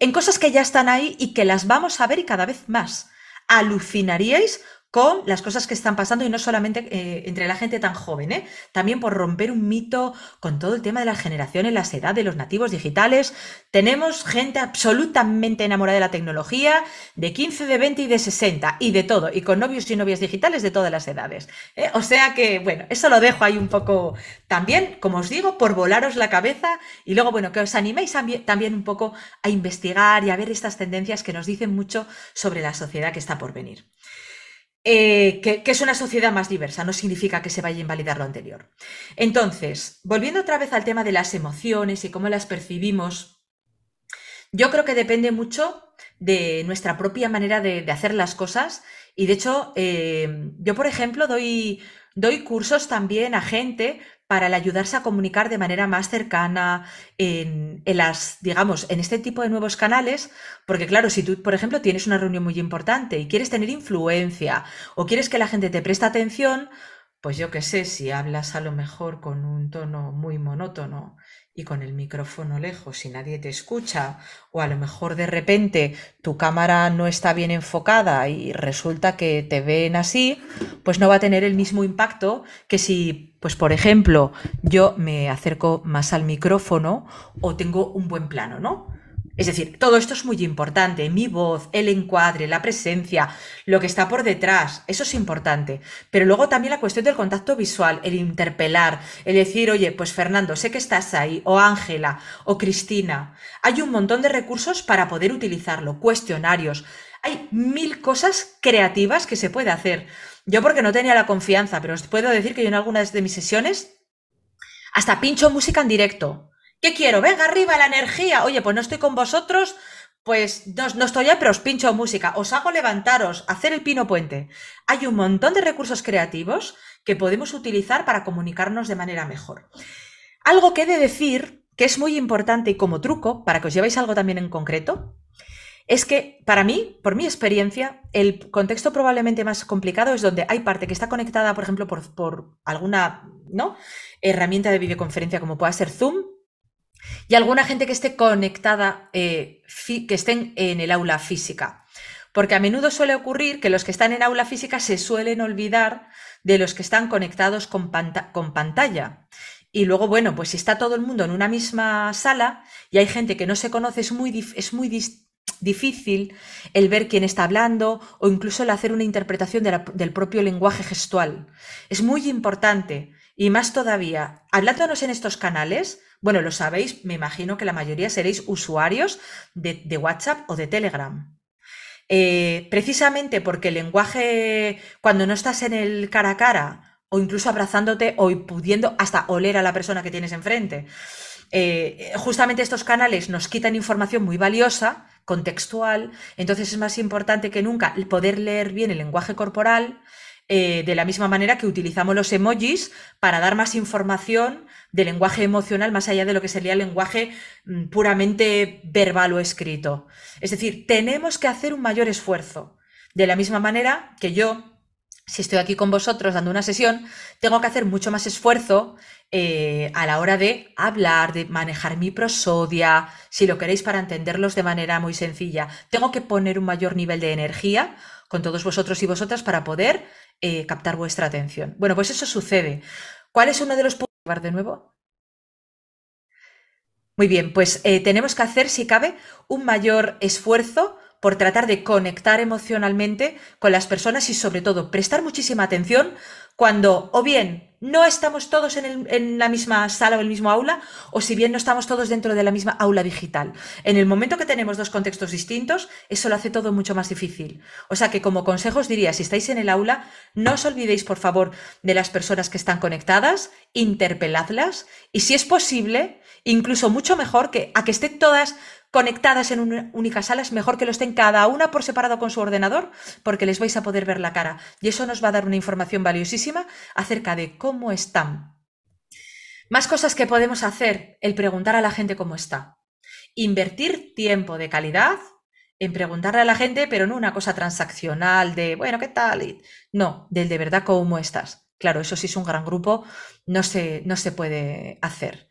en cosas que ya están ahí y que las vamos a ver y cada vez más. Alucinaríais con las cosas que están pasando y no solamente eh, entre la gente tan joven, ¿eh? también por romper un mito con todo el tema de las generaciones, las edades, los nativos digitales. Tenemos gente absolutamente enamorada de la tecnología, de 15, de 20 y de 60, y de todo, y con novios y novias digitales de todas las edades. ¿eh? O sea que, bueno, eso lo dejo ahí un poco también, como os digo, por volaros la cabeza y luego, bueno, que os animéis también un poco a investigar y a ver estas tendencias que nos dicen mucho sobre la sociedad que está por venir. Eh, que, es una sociedad más diversa, no significa que se vaya a invalidar lo anterior. Entonces, volviendo otra vez al tema de las emociones y cómo las percibimos, yo creo que depende mucho de nuestra propia manera de, hacer las cosas y de hecho, eh, yo por ejemplo doy, doy cursos también a gente para ayudarse a comunicar de manera más cercana en, las, digamos, en este tipo de nuevos canales, porque claro, si tú, por ejemplo, tienes una reunión muy importante y quieres tener influencia o quieres que la gente te preste atención, pues yo qué sé, si hablas a lo mejor con un tono muy monótono y con el micrófono lejos si nadie te escucha, o a lo mejor de repente tu cámara no está bien enfocada y resulta que te ven así, pues no va a tener el mismo impacto que si, pues por ejemplo, yo me acerco más al micrófono o tengo un buen plano, ¿no? Es decir, todo esto es muy importante, mi voz, el encuadre, la presencia, lo que está por detrás, eso es importante. Pero luego también la cuestión del contacto visual, el interpelar, el decir, oye, pues Fernando, sé que estás ahí, o Ángela, o Cristina. Hay un montón de recursos para poder utilizarlo, cuestionarios. Hay mil cosas creativas que se puede hacer. Yo porque no tenía la confianza, pero os puedo decir que yo en algunas de mis sesiones hasta pincho música en directo ¿Qué quiero? Venga, arriba la energía. Oye, pues no estoy con vosotros, pues no, estoy ya, pero os pincho música. Os hago levantaros, hacer el pino puente. Hay un montón de recursos creativos que podemos utilizar para comunicarnos de manera mejor. Algo que he de decir, que es muy importante y como truco, para que os llevéis algo también en concreto, es que para mí, por mi experiencia, el contexto probablemente más complicado es donde hay parte que está conectada, por ejemplo, por, alguna herramienta de videoconferencia como pueda ser Zoom, y alguna gente que esté conectada, eh, que estén en el aula física. Porque a menudo suele ocurrir que los que están en aula física se suelen olvidar de los que están conectados con, pantalla. Y luego, bueno, pues si está todo el mundo en una misma sala y hay gente que no se conoce, es muy, es muy difícil el ver quién está hablando o incluso el hacer una interpretación del propio lenguaje gestual. Es muy importante y más todavía, hablándonos en estos canales, bueno, lo sabéis, me imagino que la mayoría seréis usuarios de, WhatsApp o de Telegram. Eh, precisamente porque el lenguaje, cuando no estás en el cara a cara, o incluso abrazándote o pudiendo hasta oler a la persona que tienes enfrente, eh, justamente estos canales nos quitan información muy valiosa, contextual, entonces es más importante que nunca poder leer bien el lenguaje corporal eh, de la misma manera que utilizamos los emojis para dar más información de lenguaje emocional más allá de lo que sería el lenguaje mm, puramente verbal o escrito. Es decir, tenemos que hacer un mayor esfuerzo. De la misma manera que yo, si estoy aquí con vosotros dando una sesión, tengo que hacer mucho más esfuerzo eh, a la hora de hablar, de manejar mi prosodia, si lo queréis para entenderlos de manera muy sencilla. Tengo que poner un mayor nivel de energía con todos vosotros y vosotras para poder eh, captar vuestra atención. Bueno, pues eso sucede. ¿Cuál es uno de los puntos? de nuevo? Muy bien, pues eh, tenemos que hacer, si cabe, un mayor esfuerzo por tratar de conectar emocionalmente con las personas y sobre todo prestar muchísima atención cuando o bien no estamos todos en, la misma sala o el mismo aula, o si bien no estamos todos dentro de la misma aula digital. En el momento que tenemos dos contextos distintos, eso lo hace todo mucho más difícil. O sea que como consejos diría, si estáis en el aula, no os olvidéis, por favor, de las personas que están conectadas, interpeladlas y si es posible, incluso mucho mejor que a que estén todas conectadas en una única sala, es mejor que lo estén cada una por separado con su ordenador, porque les vais a poder ver la cara. Y eso nos va a dar una información valiosísima acerca de cómo están. Más cosas que podemos hacer, el preguntar a la gente cómo está. Invertir tiempo de calidad en preguntarle a la gente, pero no una cosa transaccional de, bueno, ¿qué tal? No, del de verdad cómo estás. Claro, eso sí es un gran grupo, no no se puede hacer.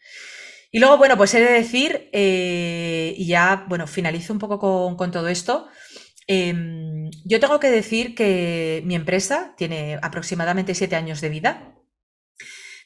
Y luego, bueno, pues he de decir, eh, y ya, bueno, finalizo un poco con, todo esto. Em, yo tengo que decir que mi empresa tiene aproximadamente siete años de vida.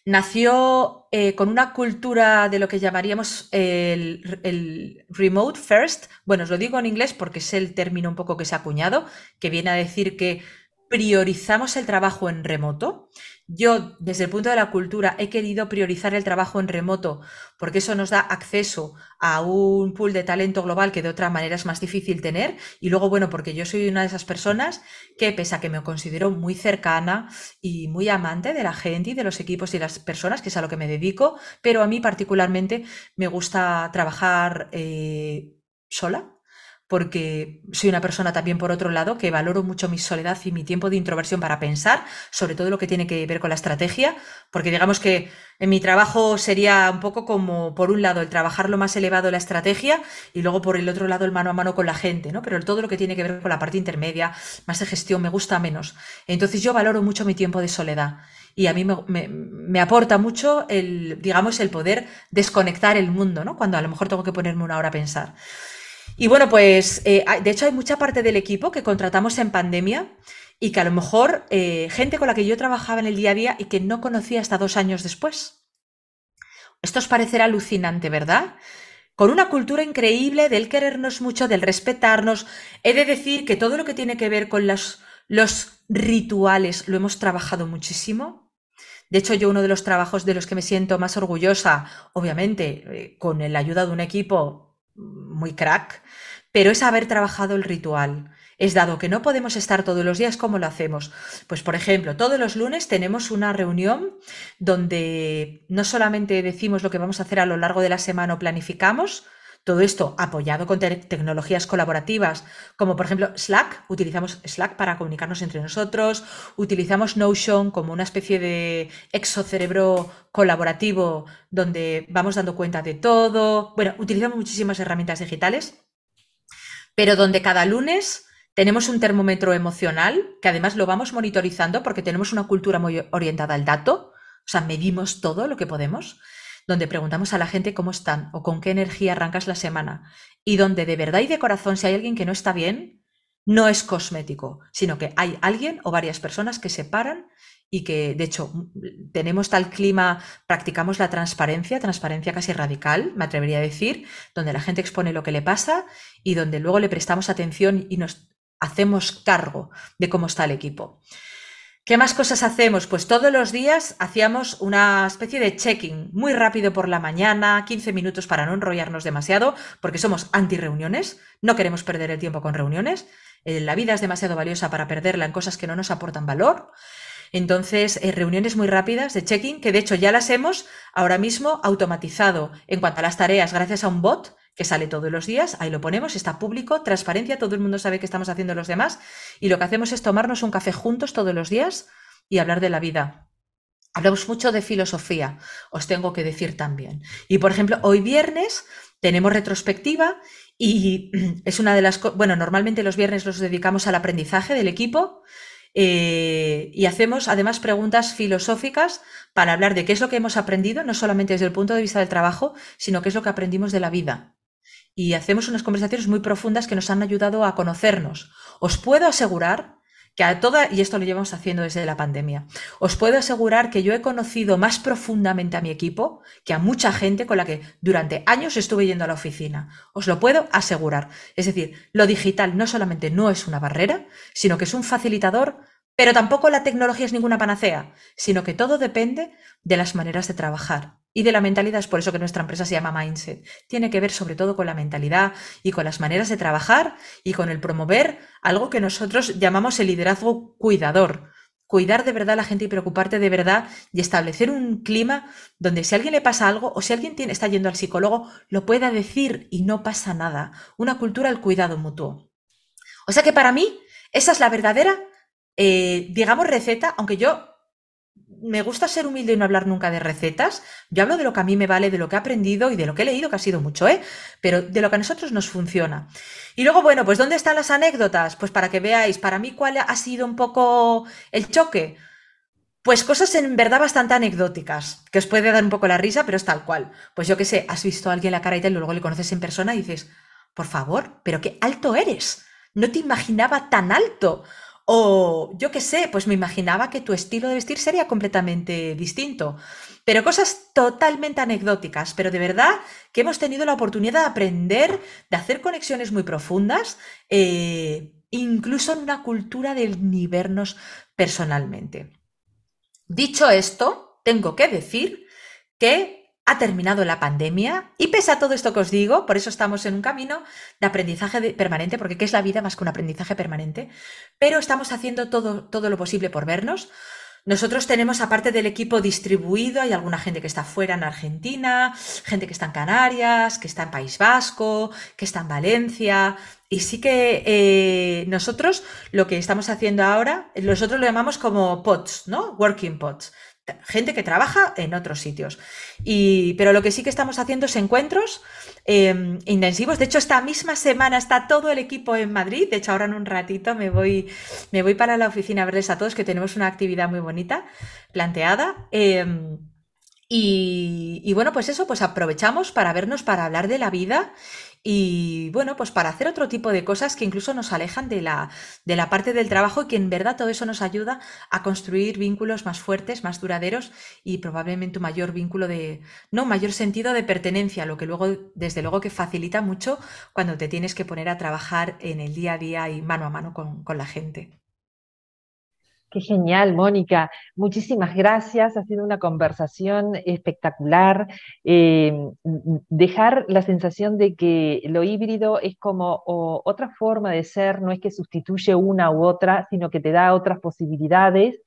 Nació eh, con una cultura de lo que llamaríamos el, el, remote first. Bueno, os lo digo en inglés porque es el término un poco que se ha acuñado, que viene a decir que priorizamos el trabajo en remoto. Yo, desde el punto de la cultura, he querido priorizar el trabajo en remoto porque eso nos da acceso a un pool de talento global que de otra manera es más difícil tener. Y luego, bueno, porque yo soy una de esas personas que, pese a que me considero muy cercana y muy amante de la gente y de los equipos y las personas, que es a lo que me dedico, pero a mí particularmente me gusta trabajar eh, sola porque soy una persona también, por otro lado, que valoro mucho mi soledad y mi tiempo de introversión para pensar, sobre todo lo que tiene que ver con la estrategia, porque digamos que en mi trabajo sería un poco como, por un lado, el trabajar lo más elevado la estrategia y luego por el otro lado el mano a mano con la gente, ¿no? Pero todo lo que tiene que ver con la parte intermedia, más de gestión, me gusta menos. Entonces yo valoro mucho mi tiempo de soledad y a mí me, me, aporta mucho el, digamos, el poder desconectar el mundo, ¿no? Cuando a lo mejor tengo que ponerme una hora a pensar. Y bueno, pues eh, de hecho hay mucha parte del equipo que contratamos en pandemia y que a lo mejor eh, gente con la que yo trabajaba en el día a día y que no conocía hasta dos años después. Esto os parecerá alucinante, ¿verdad? Con una cultura increíble del querernos mucho, del respetarnos. He de decir que todo lo que tiene que ver con los, rituales lo hemos trabajado muchísimo. De hecho, yo uno de los trabajos de los que me siento más orgullosa, obviamente, eh, con la ayuda de un equipo muy crack, pero es haber trabajado el ritual. Es dado que no podemos estar todos los días como lo hacemos. Pues, por ejemplo, todos los lunes tenemos una reunión donde no solamente decimos lo que vamos a hacer a lo largo de la semana o planificamos, todo esto apoyado con tecnologías colaborativas, como por ejemplo Slack, utilizamos Slack para comunicarnos entre nosotros, utilizamos Notion como una especie de exocerebro colaborativo donde vamos dando cuenta de todo. Bueno, utilizamos muchísimas herramientas digitales pero donde cada lunes tenemos un termómetro emocional, que además lo vamos monitorizando porque tenemos una cultura muy orientada al dato, o sea, medimos todo lo que podemos, donde preguntamos a la gente cómo están o con qué energía arrancas la semana, y donde de verdad y de corazón, si hay alguien que no está bien, no es cosmético, sino que hay alguien o varias personas que se paran y que, de hecho, mm, tenemos tal clima, practicamos la transparencia, transparencia casi radical, me atrevería a decir, donde la gente expone lo que le pasa y donde luego le prestamos atención y nos hacemos cargo de cómo está el equipo. ¿Qué más cosas hacemos? Pues todos los días hacíamos una especie de checking muy rápido por la mañana, 15 minutos para no enrollarnos demasiado, porque somos anti-reuniones, no queremos perder el tiempo con reuniones. Eh, la vida es demasiado valiosa para perderla en cosas que no nos aportan valor. Entonces, eh, reuniones muy rápidas de check-in, que de hecho ya las hemos ahora mismo automatizado en cuanto a las tareas gracias a un bot que sale todos los días, ahí lo ponemos, está público, transparencia, todo el mundo sabe qué estamos haciendo los demás y lo que hacemos es tomarnos un café juntos todos los días y hablar de la vida. Hablamos mucho de filosofía, os tengo que decir también. Y por ejemplo, hoy viernes tenemos retrospectiva y es una de las cosas, bueno, normalmente los viernes los dedicamos al aprendizaje del equipo eh, y hacemos además preguntas filosóficas para hablar de qué es lo que hemos aprendido, no solamente desde el punto de vista del trabajo, sino qué es lo que aprendimos de la vida. Y hacemos unas conversaciones muy profundas que nos han ayudado a conocernos. Os puedo asegurar que a toda, y esto lo llevamos haciendo desde la pandemia, os puedo asegurar que yo he conocido más profundamente a mi equipo que a mucha gente con la que durante años estuve yendo a la oficina. Os lo puedo asegurar. Es decir, lo digital no solamente no es una barrera, sino que es un facilitador pero tampoco la tecnología es ninguna panacea, sino que todo depende de las maneras de trabajar y de la mentalidad. Es por eso que nuestra empresa se llama Mindset. Tiene que ver sobre todo con la mentalidad y con las maneras de trabajar y con el promover algo que nosotros llamamos el liderazgo cuidador. Cuidar de verdad a la gente y preocuparte de verdad y establecer un clima donde si a alguien le pasa algo o si alguien tiene, está yendo al psicólogo, lo pueda decir y no pasa nada. Una cultura del cuidado mutuo. O sea que para mí esa es la verdadera eh, digamos receta, aunque yo me gusta ser humilde y no hablar nunca de recetas, yo hablo de lo que a mí me vale, de lo que he aprendido y de lo que he leído, que ha sido mucho, ¿eh? pero de lo que a nosotros nos funciona. Y luego, bueno, pues ¿dónde están las anécdotas? Pues para que veáis, para mí cuál ha sido un poco el choque. Pues cosas en verdad bastante anecdóticas, que os puede dar un poco la risa, pero es tal cual. Pues yo qué sé, has visto a alguien la cara y tal, luego le conoces en persona y dices, por favor, pero qué alto eres. No te imaginaba tan alto. O yo qué sé, pues me imaginaba que tu estilo de vestir sería completamente distinto. Pero cosas totalmente anecdóticas, pero de verdad que hemos tenido la oportunidad de aprender, de hacer conexiones muy profundas, eh, incluso en una cultura del vernos personalmente. Dicho esto, tengo que decir que ha terminado la pandemia y pese a todo esto que os digo, por eso estamos en un camino de aprendizaje permanente, porque ¿qué es la vida más que un aprendizaje permanente? Pero estamos haciendo todo, todo lo posible por vernos. Nosotros tenemos, aparte del equipo distribuido, hay alguna gente que está fuera en Argentina, gente que está en Canarias, que está en País Vasco, que está en Valencia. Y sí que eh, nosotros lo que estamos haciendo ahora, nosotros lo llamamos como POTS, ¿no? Working POTS, gente que trabaja en otros sitios. Y, pero lo que sí que estamos haciendo es encuentros em, intensivos. De hecho, esta misma semana está todo el equipo en Madrid. De hecho, ahora en un ratito me voy, me voy para la oficina a verles a todos que tenemos una actividad muy bonita planteada. Em, y, y, bueno, pues eso, pues aprovechamos para vernos, para hablar de la vida y bueno, pues para hacer otro tipo de cosas que incluso nos alejan de la, de la parte del trabajo y que en verdad todo eso nos ayuda a construir vínculos más fuertes, más duraderos y probablemente un mayor vínculo de, no, mayor sentido de pertenencia, lo que luego, desde luego que facilita mucho cuando te tienes que poner a trabajar en el día a día y mano a mano con, con la gente. Qué genial, Mónica. Muchísimas gracias. Ha sido una conversación espectacular. Eh, dejar la sensación de que lo híbrido es como otra forma de ser, no es que sustituye una u otra, sino que te da otras posibilidades.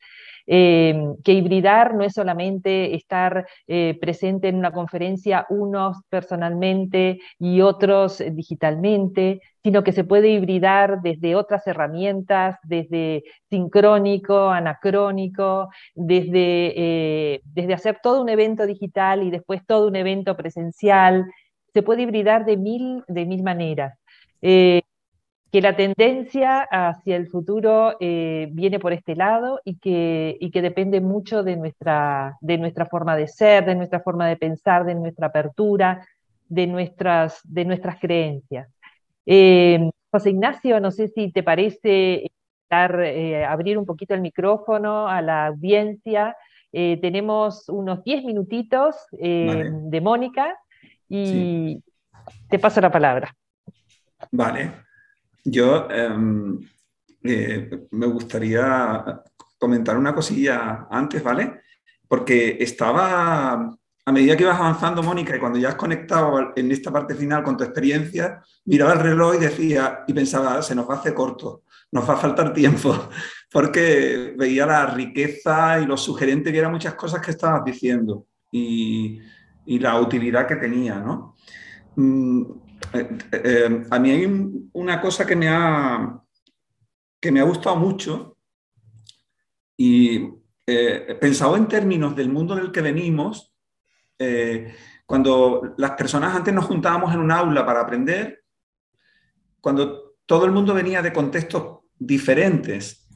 Em, que hibridar no es solamente estar eh, presente en una conferencia unos personalmente y otros eh, digitalmente, sino que se puede hibridar desde otras herramientas, desde sincrónico, anacrónico, desde, eh, desde hacer todo un evento digital y después todo un evento presencial. Se puede hibridar de mil, de mil maneras que la tendencia hacia el futuro eh, viene por este lado y que, que depende mucho de nuestra, de nuestra forma de ser, de nuestra forma de pensar, de nuestra apertura, de nuestras, de nuestras creencias. Eh, José Ignacio, no sé si te parece eh, dar, abrir un poquito el micrófono a la audiencia. tenemos unos 10 minutitos de Mónica y te paso la palabra. Vale, yo em, eh, me gustaría comentar una cosilla antes, ¿vale? Porque estaba, a medida que ibas avanzando, Mónica, y cuando ya has conectado en esta parte final con tu experiencia, miraba el reloj y decía, y pensaba, se nos va a hacer corto, nos va a faltar tiempo, porque veía la riqueza y lo sugerente que eran muchas cosas que estabas diciendo y, y la utilidad que tenía, ¿no? Mm, eh, eh, a mí hay una cosa que me ha, que me ha gustado mucho y eh, pensado en términos del mundo del que venimos, cuando las personas antes nos juntábamos en un aula para aprender, cuando todo el mundo venía de contextos diferentes,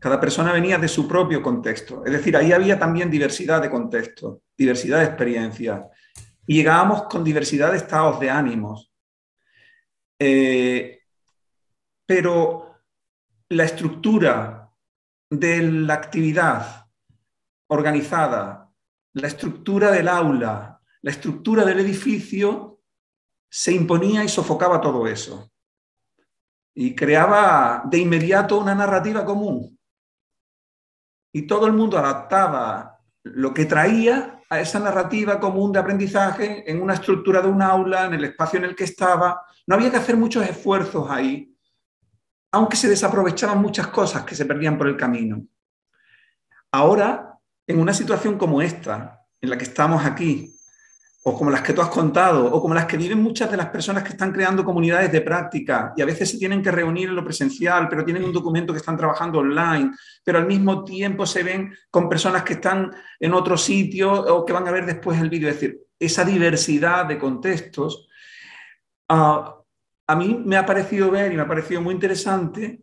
cada persona venía de su propio contexto, es decir, ahí había también diversidad de contextos, diversidad de experiencias, y llegábamos con diversidad de estados de ánimos, eh, pero la estructura de la actividad organizada, la estructura del aula, la estructura del edificio, se imponía y sofocaba todo eso. Y creaba de inmediato una narrativa común. Y todo el mundo adaptaba lo que traía a esa narrativa común de aprendizaje en una estructura de un aula, en el espacio en el que estaba. No había que hacer muchos esfuerzos ahí, aunque se desaprovechaban muchas cosas que se perdían por el camino. Ahora, en una situación como esta, en la que estamos aquí, como las que tú has contado, o como las que viven muchas de las personas que están creando comunidades de práctica y a veces se tienen que reunir en lo presencial, pero tienen un documento que están trabajando online, pero al mismo tiempo se ven con personas que están en otro sitio o que van a ver después el vídeo. Es decir, esa diversidad de contextos, ah, a mí me ha parecido ver y me ha parecido muy interesante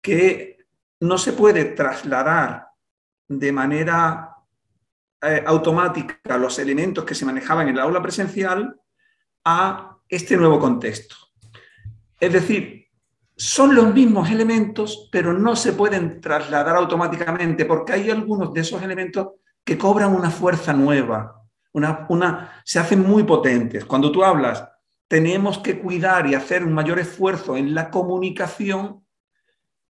que no se puede trasladar de manera eh, automática los elementos que se manejaban en el aula presencial a este nuevo contexto. Es decir, son los mismos elementos, pero no se pueden trasladar automáticamente porque hay algunos de esos elementos que cobran una fuerza nueva, una, una, se hacen muy potentes. Cuando tú hablas, tenemos que cuidar y hacer un mayor esfuerzo en la comunicación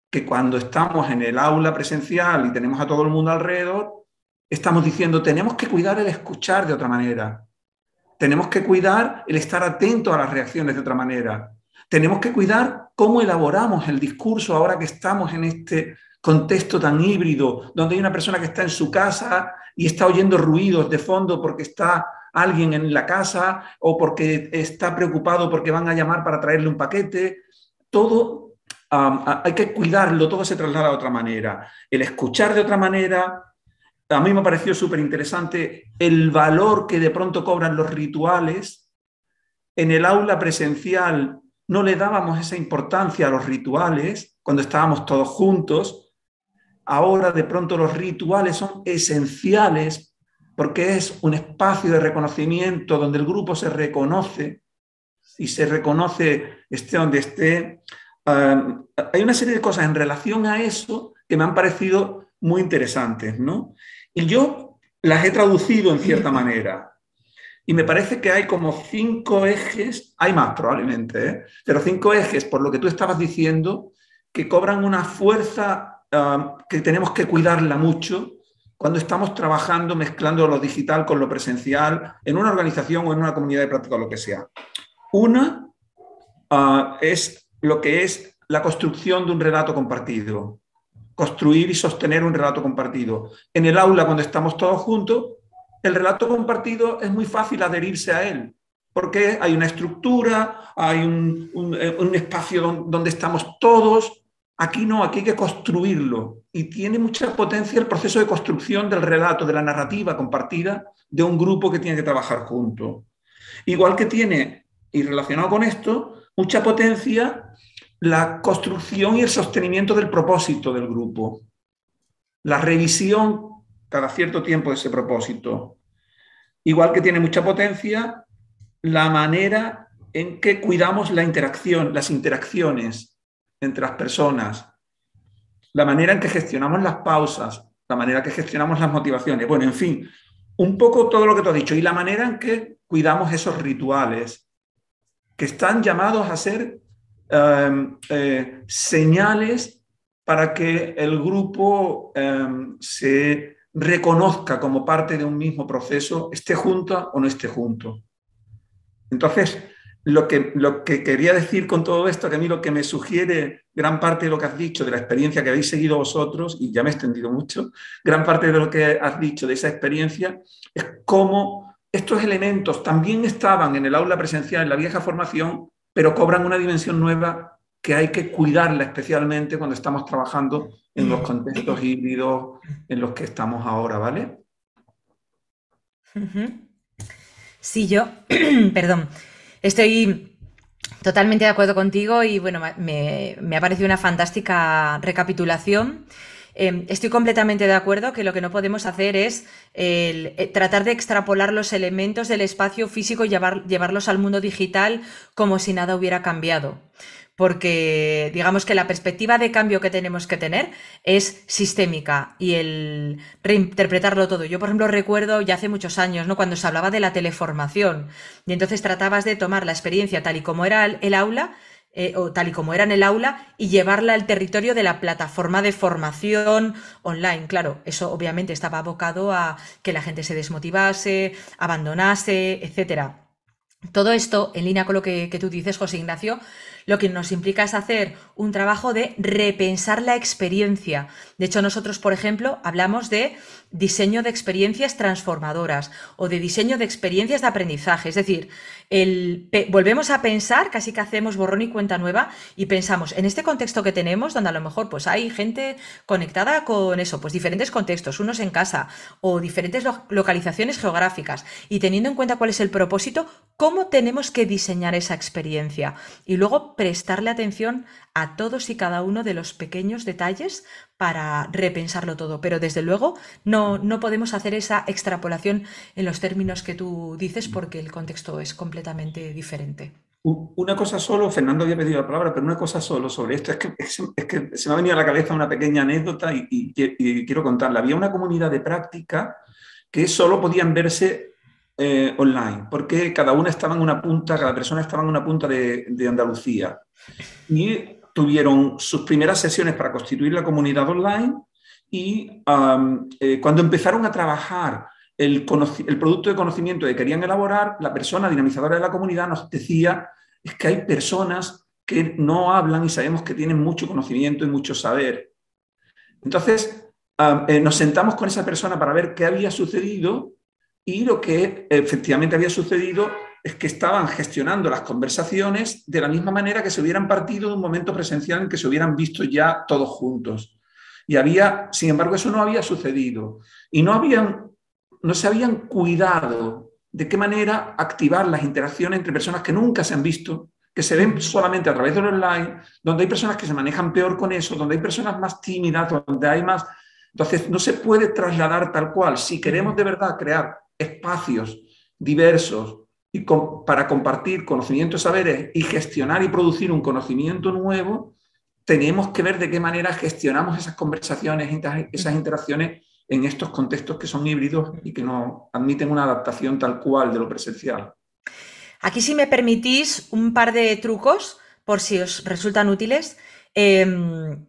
que cuando estamos en el aula presencial y tenemos a todo el mundo alrededor, estamos diciendo, tenemos que cuidar el escuchar de otra manera, tenemos que cuidar el estar atento a las reacciones de otra manera, tenemos que cuidar cómo elaboramos el discurso ahora que estamos en este contexto tan híbrido, donde hay una persona que está en su casa y está oyendo ruidos de fondo porque está alguien en la casa o porque está preocupado porque van a llamar para traerle un paquete. Todo um, hay que cuidarlo, todo se traslada de otra manera. El escuchar de otra manera, a mí me pareció súper interesante el valor que de pronto cobran los rituales. En el aula presencial no le dábamos esa importancia a los rituales cuando estábamos todos juntos. Ahora de pronto los rituales son esenciales porque es un espacio de reconocimiento donde el grupo se reconoce y se reconoce esté donde esté. hay una serie de cosas en relación a eso que me han parecido muy interesantes, ¿no? Y yo las he traducido en cierta manera. Y me parece que hay como cinco ejes, hay más probablemente, ¿eh? pero cinco ejes, por lo que tú estabas diciendo, que cobran una fuerza um, que tenemos que cuidarla mucho cuando estamos trabajando mezclando lo digital con lo presencial en una organización o en una comunidad de práctica o lo que sea. Una uh, es lo que es la construcción de un relato compartido construir y sostener un relato compartido. En el aula, cuando estamos todos juntos, el relato compartido es muy fácil adherirse a él, porque hay una estructura, hay un, eh, espacio donde estamos todos. Aquí no, aquí hay que construirlo. Y tiene mucha potencia el proceso de construcción del relato, de la narrativa compartida de un grupo que tiene que trabajar junto. Igual que tiene, y relacionado con esto, mucha potencia la construcción y el sostenimiento del propósito del grupo, la revisión cada cierto tiempo de ese propósito. Igual que tiene mucha potencia la manera en que cuidamos la interacción, las interacciones entre las personas, la manera en que gestionamos las pausas, la manera en que gestionamos las motivaciones, bueno, en fin, un poco todo lo que tú has dicho y la manera en que cuidamos esos rituales que están llamados a ser Em, eh, señales para que el grupo em, se reconozca como parte de un mismo proceso, esté junto o no esté junto. Entonces, lo que, lo que quería decir con todo esto, que a mí lo que me sugiere gran parte de lo que has dicho, de la experiencia que habéis seguido vosotros, y ya me he extendido mucho, gran parte de lo que has dicho de esa experiencia, es cómo estos elementos también estaban en el aula presencial, en la vieja formación, pero cobran una dimensión nueva que hay que cuidarla especialmente cuando estamos trabajando en los contextos híbridos en los que estamos ahora, ¿vale? Sí, yo, perdón, estoy totalmente de acuerdo contigo y bueno, me, me ha parecido una fantástica recapitulación. Em, estoy completamente de acuerdo que lo que no podemos hacer es eh, tratar de extrapolar los elementos del espacio físico y llevarlos al mundo digital como si nada hubiera cambiado. Porque digamos que la perspectiva de cambio que tenemos que tener es sistémica y el reinterpretarlo todo. Yo, por ejemplo, recuerdo ya hace muchos años, ¿no? Cuando se hablaba de la teleformación. Y entonces tratabas de tomar la experiencia tal y como era el aula eh, o tal y como era en el aula, y llevarla al territorio de la plataforma de formación online. Claro, eso obviamente estaba abocado a que la gente se desmotivase, abandonase, etcétera. Todo esto, en línea con lo que, que tú dices, José Ignacio, lo que nos implica es hacer un trabajo de repensar la experiencia. De hecho, nosotros, por ejemplo, hablamos de diseño de experiencias transformadoras o de diseño de experiencias de aprendizaje. Es decir, volvemos a pensar, casi que hacemos borrón y cuenta nueva y pensamos en este contexto que tenemos, donde a lo mejor pues, hay gente conectada con eso, pues diferentes contextos, unos en casa o diferentes localizaciones geográficas y teniendo en cuenta cuál es el propósito, cómo tenemos que diseñar esa experiencia. Y luego prestarle atención a todos y cada uno de los pequeños detalles para repensarlo todo. Pero desde luego no, no podemos hacer esa extrapolación en los términos que tú dices porque el contexto es completamente diferente. Una cosa solo, Fernando había pedido la palabra, pero una cosa solo sobre esto, es que, es, se me ha venido a la cabeza una pequeña anécdota y quiero contarla. Había una comunidad de práctica que solo podían verse eh, online, porque cada una estaba en una punta, cada persona estaba en una punta de, Andalucía. Y tuvieron sus primeras sesiones para constituir la comunidad online y eh, cuando empezaron a trabajar el, producto de conocimiento que querían elaborar, la persona dinamizadora de la comunidad nos decía, es que hay personas que no hablan y sabemos que tienen mucho conocimiento y mucho saber. Entonces, eh, nos sentamos con esa persona para ver qué había sucedido y lo que efectivamente había sucedido es que estaban gestionando las conversaciones de la misma manera que se hubieran partido de un momento presencial en que se hubieran visto ya todos juntos. Y había, sin embargo, eso no había sucedido. Y no, habían, no se habían cuidado de qué manera activar las interacciones entre personas que nunca se han visto, que se ven solamente a través del online, donde hay personas que se manejan peor con eso, donde hay personas más tímidas, donde hay más... Entonces, no se puede trasladar tal cual. Si queremos de verdad crear espacios diversos y para compartir conocimientos, saberes y gestionar y producir un conocimiento nuevo, tenemos que ver de qué manera gestionamos esas conversaciones, esas interacciones en estos contextos que son híbridos y que no admiten una adaptación tal cual de lo presencial. Aquí, si me permitís, un par de trucos por si os resultan útiles. Em,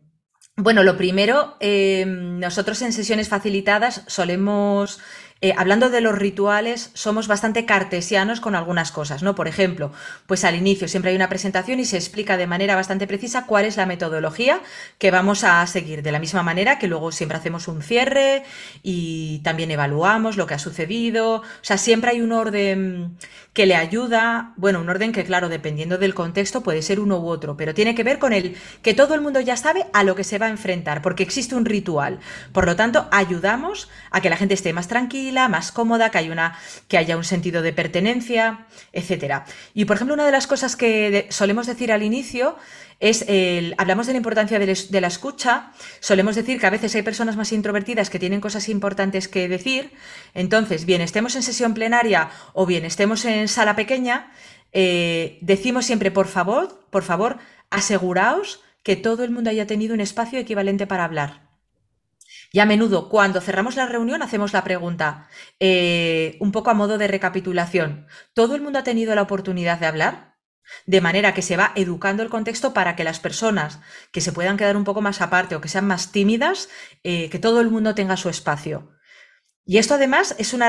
bueno, lo primero, em, nosotros en sesiones facilitadas solemos eh, hablando de los rituales, somos bastante cartesianos con algunas cosas, ¿no? Por ejemplo, pues al inicio siempre hay una presentación y se explica de manera bastante precisa cuál es la metodología que vamos a seguir, de la misma manera que luego siempre hacemos un cierre y también evaluamos lo que ha sucedido, o sea, siempre hay un orden que le ayuda, bueno, un orden que claro, dependiendo del contexto puede ser uno u otro, pero tiene que ver con el que todo el mundo ya sabe a lo que se va a enfrentar, porque existe un ritual. Por lo tanto, ayudamos a que la gente esté más tranquila, más cómoda, que, haya un sentido de pertenencia, etcétera. Y por ejemplo, una de las cosas que solemos decir al inicio es hablamos de la importancia de, la escucha, solemos decir que a veces hay personas más introvertidas que tienen cosas importantes que decir, entonces, bien estemos en sesión plenaria o bien estemos en sala pequeña, eh, decimos siempre, por favor, por favor, aseguraos que todo el mundo haya tenido un espacio equivalente para hablar. Y a menudo, cuando cerramos la reunión, hacemos la pregunta, eh, un poco a modo de recapitulación, ¿todo el mundo ha tenido la oportunidad de hablar? De manera que se va educando el contexto para que las personas que se puedan quedar un poco más aparte o que sean más tímidas, eh, que todo el mundo tenga su espacio. Y esto además es una,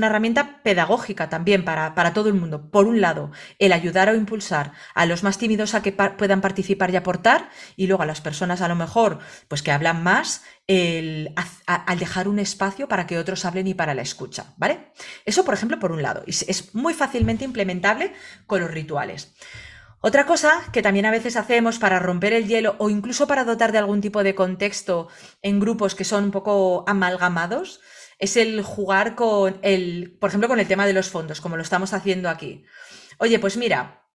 herramienta pedagógica también para, todo el mundo. Por un lado, el ayudar o impulsar a los más tímidos a que puedan participar y aportar, y luego a las personas a lo mejor pues que hablan más, al dejar un espacio para que otros hablen y para la escucha, ¿vale? Eso, por ejemplo, por un lado. es muy fácilmente implementable con los rituales. Otra cosa que también a veces hacemos para romper el hielo o incluso para dotar de algún tipo de contexto en grupos que son un poco amalgamados es el jugar con el, por ejemplo, con el tema de los fondos, como lo estamos haciendo aquí. Oye, pues mira,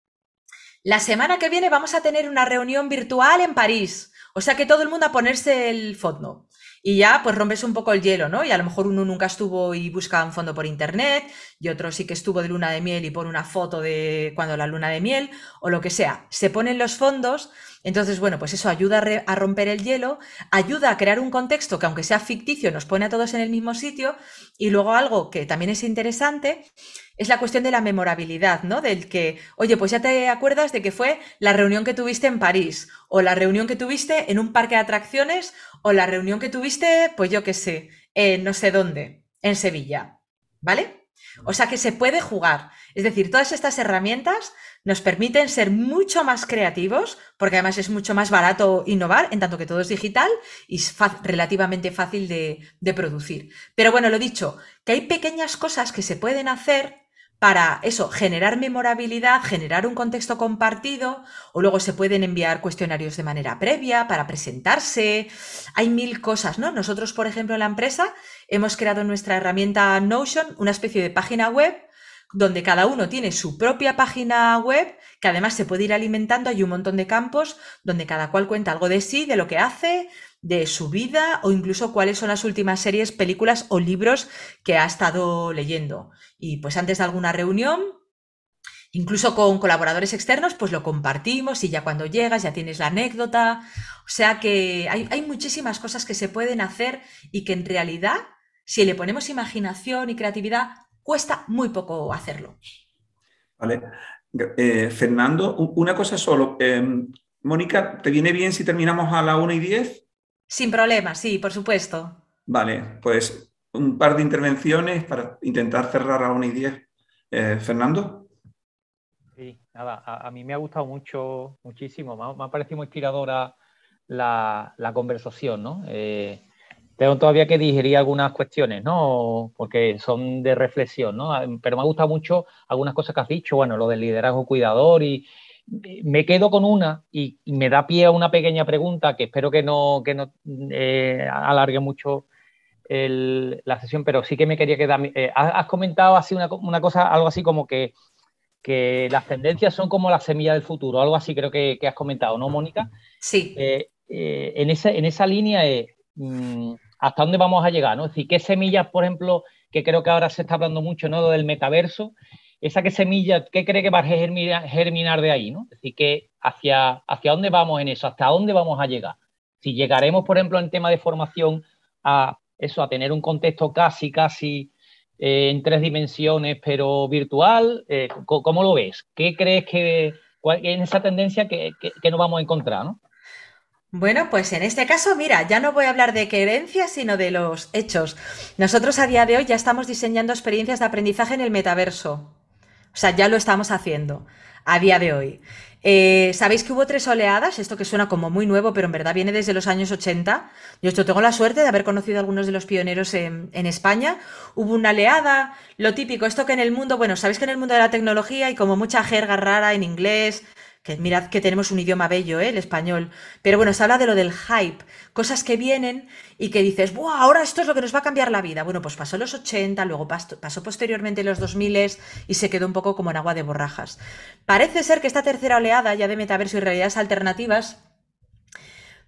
la semana que viene vamos a tener una reunión virtual en París. O sea que todo el mundo a ponerse el fondo. Y ya pues rompes un poco el hielo, ¿no? Y a lo mejor uno nunca estuvo y busca un fondo por internet, y otro sí que estuvo de luna de miel y pone una foto de cuando la luna de miel, o lo que sea. Se ponen los fondos entonces, bueno, pues eso ayuda a, romper el hielo, ayuda a crear un contexto que aunque sea ficticio nos pone a todos en el mismo sitio y luego algo que también es interesante es la cuestión de la memorabilidad, ¿no? Del que, oye, pues ya te acuerdas de que fue la reunión que tuviste en París o la reunión que tuviste en un parque de atracciones o la reunión que tuviste, pues yo qué sé, no sé dónde, en Sevilla, ¿vale? O sea que se puede jugar. Es decir, todas estas herramientas nos permiten ser mucho más creativos, porque además es mucho más barato innovar, en tanto que todo es digital y es relativamente fácil de, producir. Pero bueno, lo dicho, que hay pequeñas cosas que se pueden hacer para eso, generar memorabilidad, generar un contexto compartido, o luego se pueden enviar cuestionarios de manera previa para presentarse. Hay mil cosas, ¿no? Nosotros, por ejemplo, en la empresa hemos creado nuestra herramienta Notion, una especie de página web donde cada uno tiene su propia página web, que además se puede ir alimentando, hay un montón de campos donde cada cual cuenta algo de sí, de lo que hace, de su vida o incluso cuáles son las últimas series, películas o libros que ha estado leyendo. Y pues antes de alguna reunión, incluso con colaboradores externos, pues lo compartimos y ya cuando llegas ya tienes la anécdota. O sea que hay, hay muchísimas cosas que se pueden hacer y que en realidad si le ponemos imaginación y creatividad, cuesta muy poco hacerlo. Vale. Eh, Fernando, una cosa solo. Em, Mónica, ¿te viene bien si terminamos a la 1 y 10? Sin problema, sí, por supuesto. Vale, pues un par de intervenciones para intentar cerrar a 1 y 10. Eh, Fernando. Sí, nada, a, mí me ha gustado mucho, muchísimo, me ha, parecido muy inspiradora la, conversación, ¿no? Eh, tengo todavía que digerir algunas cuestiones, ¿no? Porque son de reflexión, ¿no? Ah, pero me gusta mucho algunas cosas que has dicho, bueno, lo del liderazgo cuidador y me quedo con una y, me da pie a una pequeña pregunta que espero que no, que no eh, alargue mucho la sesión, pero sí que me quería quedar. Eh, has comentado así una, una, cosa, algo así como que, que, las tendencias son como la semilla del futuro, algo así creo que, que has comentado, ¿no, Mónica? Sí. Eh, en, esa, en esa línea es. Mm, hasta dónde vamos a llegar, ¿no? Es decir, qué semillas, por ejemplo, que creo que ahora se está hablando mucho, ¿no? Del metaverso, esa que semilla, ¿qué cree que va a germinar, de ahí, ¿no? Es decir, que hacia, hacia dónde vamos en eso, hasta dónde vamos a llegar. Si llegaremos, por ejemplo, en tema de formación a eso, a tener un contexto casi, casi eh, en tres dimensiones, pero virtual, eh, ¿cómo, lo ves? ¿Qué crees que, en esa tendencia que, que nos vamos a encontrar, ¿no? Bueno, pues en este caso, mira, ya no voy a hablar de creencias, sino de los hechos. Nosotros a día de hoy ya estamos diseñando experiencias de aprendizaje en el metaverso. O sea, ya lo estamos haciendo a día de hoy. Eh, sabéis que hubo tres oleadas, esto que suena como muy nuevo, pero en verdad viene desde los años 80. Yo tengo la suerte de haber conocido a algunos de los pioneros en, en, España. Hubo una oleada, lo típico, esto que en el mundo, bueno, sabéis que en el mundo de la tecnología hay como mucha jerga rara en inglés, que mirad que tenemos un idioma bello, ¿eh? el español, pero bueno, se habla de lo del hype, cosas que vienen y que dices, ¡buah! Ahora esto es lo que nos va a cambiar la vida. Bueno, pues pasó los 80, luego pasó, posteriormente los 2000 y se quedó un poco como en agua de borrajas. Parece ser que esta tercera oleada ya de metaverso y realidades alternativas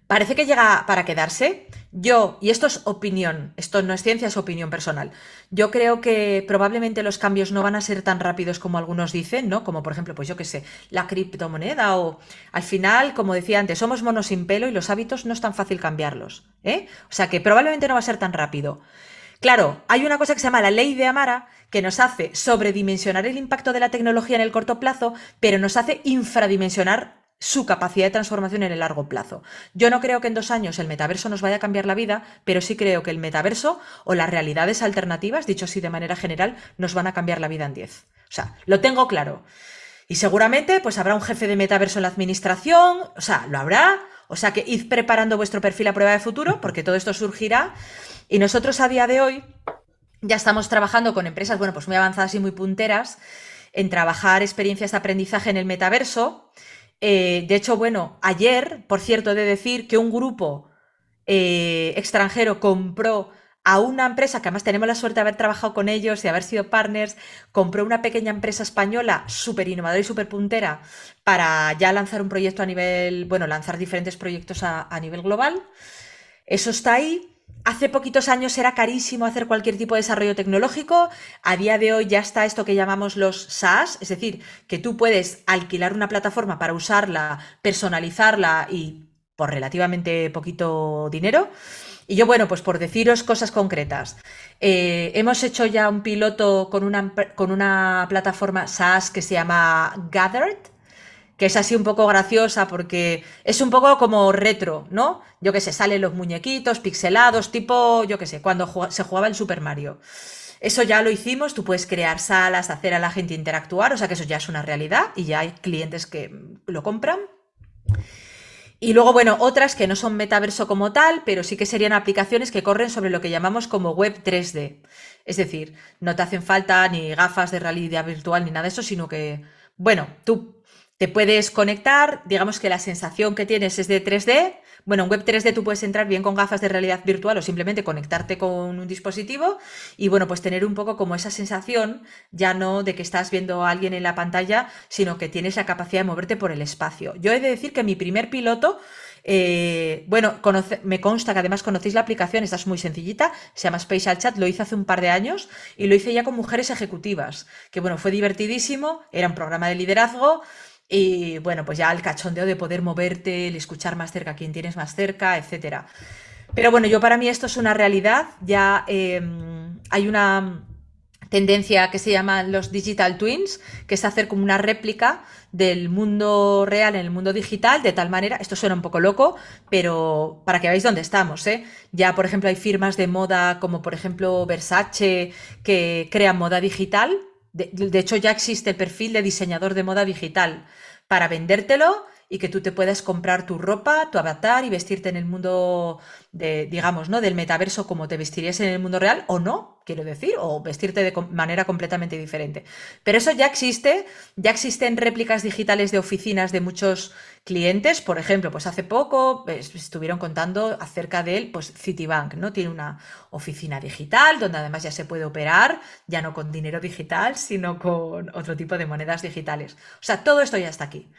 Parece que llega para quedarse. Yo, y esto es opinión, esto no es ciencia, es opinión personal. Yo creo que probablemente los cambios no van a ser tan rápidos como algunos dicen, ¿no? Como por ejemplo, pues yo qué sé, la criptomoneda o al final, como decía antes, somos monos sin pelo y los hábitos no es tan fácil cambiarlos, ¿eh? O sea que probablemente no va a ser tan rápido. Claro, hay una cosa que se llama la ley de Amara que nos hace sobredimensionar el impacto de la tecnología en el corto plazo, pero nos hace infradimensionar su capacidad de transformación en el largo plazo. Yo no creo que en dos años el metaverso nos vaya a cambiar la vida, pero sí creo que el metaverso o las realidades alternativas, dicho así de manera general, nos van a cambiar la vida en diez. O sea, lo tengo claro. Y seguramente pues habrá un jefe de metaverso en la administración, o sea, lo habrá, o sea que id preparando vuestro perfil a prueba de futuro porque todo esto surgirá y nosotros a día de hoy ya estamos trabajando con empresas, bueno, pues muy avanzadas y muy punteras en trabajar experiencias de aprendizaje en el metaverso eh, de hecho, bueno, ayer, por cierto, he de decir que un grupo eh, extranjero compró a una empresa, que además tenemos la suerte de haber trabajado con ellos y haber sido partners, compró una pequeña empresa española súper innovadora y súper puntera para ya lanzar un proyecto a nivel, bueno, lanzar diferentes proyectos a nivel global. Eso está ahí. Hace poquitos años era carísimo hacer cualquier tipo de desarrollo tecnológico. A día de hoy ya está esto que llamamos los SaaS, es decir, que tú puedes alquilar una plataforma para usarla, personalizarla y por relativamente poquito dinero. Y yo, bueno, pues por deciros cosas concretas, eh, hemos hecho ya un piloto con una, con una plataforma SaaS que se llama Gathered, que es así un poco graciosa porque es un poco como retro, ¿no? Yo que sé, salen los muñequitos pixelados, tipo, yo que sé, cuando se jugaba el Super Mario. Eso ya lo hicimos, tú puedes crear salas, hacer a la gente interactuar, o sea que eso ya es una realidad y ya hay clientes que lo compran. Y luego, bueno, otras que no son metaverso como tal, pero sí que serían aplicaciones que corren sobre lo que llamamos como web 3D. Es decir, no te hacen falta ni gafas de realidad virtual ni nada de eso, sino que, bueno, tú te puedes conectar, digamos que la sensación que tienes es de 3D. Bueno, en Web 3D tú puedes entrar bien con gafas de realidad virtual o simplemente conectarte con un dispositivo y bueno, pues tener un poco como esa sensación ya no de que estás viendo a alguien en la pantalla, sino que tienes la capacidad de moverte por el espacio. Yo he de decir que mi primer piloto eh, bueno, me consta que además conocéis la aplicación, esta es muy sencillita, se llama Spatial Chat, lo hice hace un par de años y lo hice ya con mujeres ejecutivas, que bueno, fue divertidísimo, era un programa de liderazgo, y bueno, pues ya el cachondeo de poder moverte, el escuchar más cerca a quien tienes más cerca, etcétera. Pero bueno, yo para mí esto es una realidad. Ya em, hay una tendencia que se llama los digital twins, que es hacer como una réplica del mundo real en el mundo digital, de tal manera, esto suena un poco loco, pero para que veáis dónde estamos, ¿eh? Ya, por ejemplo, hay firmas de moda como por ejemplo Versace que crean moda digital de, hecho, ya existe el perfil de diseñador de moda digital para vendértelo y que tú te puedas comprar tu ropa, tu avatar y vestirte en el mundo de, digamos, ¿no? Del metaverso como te vestirías en el mundo real o no quiero decir, o vestirte de manera completamente diferente. Pero eso ya existe, ya existen réplicas digitales de oficinas de muchos clientes, por ejemplo, pues hace poco estuvieron contando acerca de pues Citibank, ¿no? Tiene una oficina digital donde además ya se puede operar, ya no con dinero digital, sino con otro tipo de monedas digitales. O sea, todo esto ya está aquí.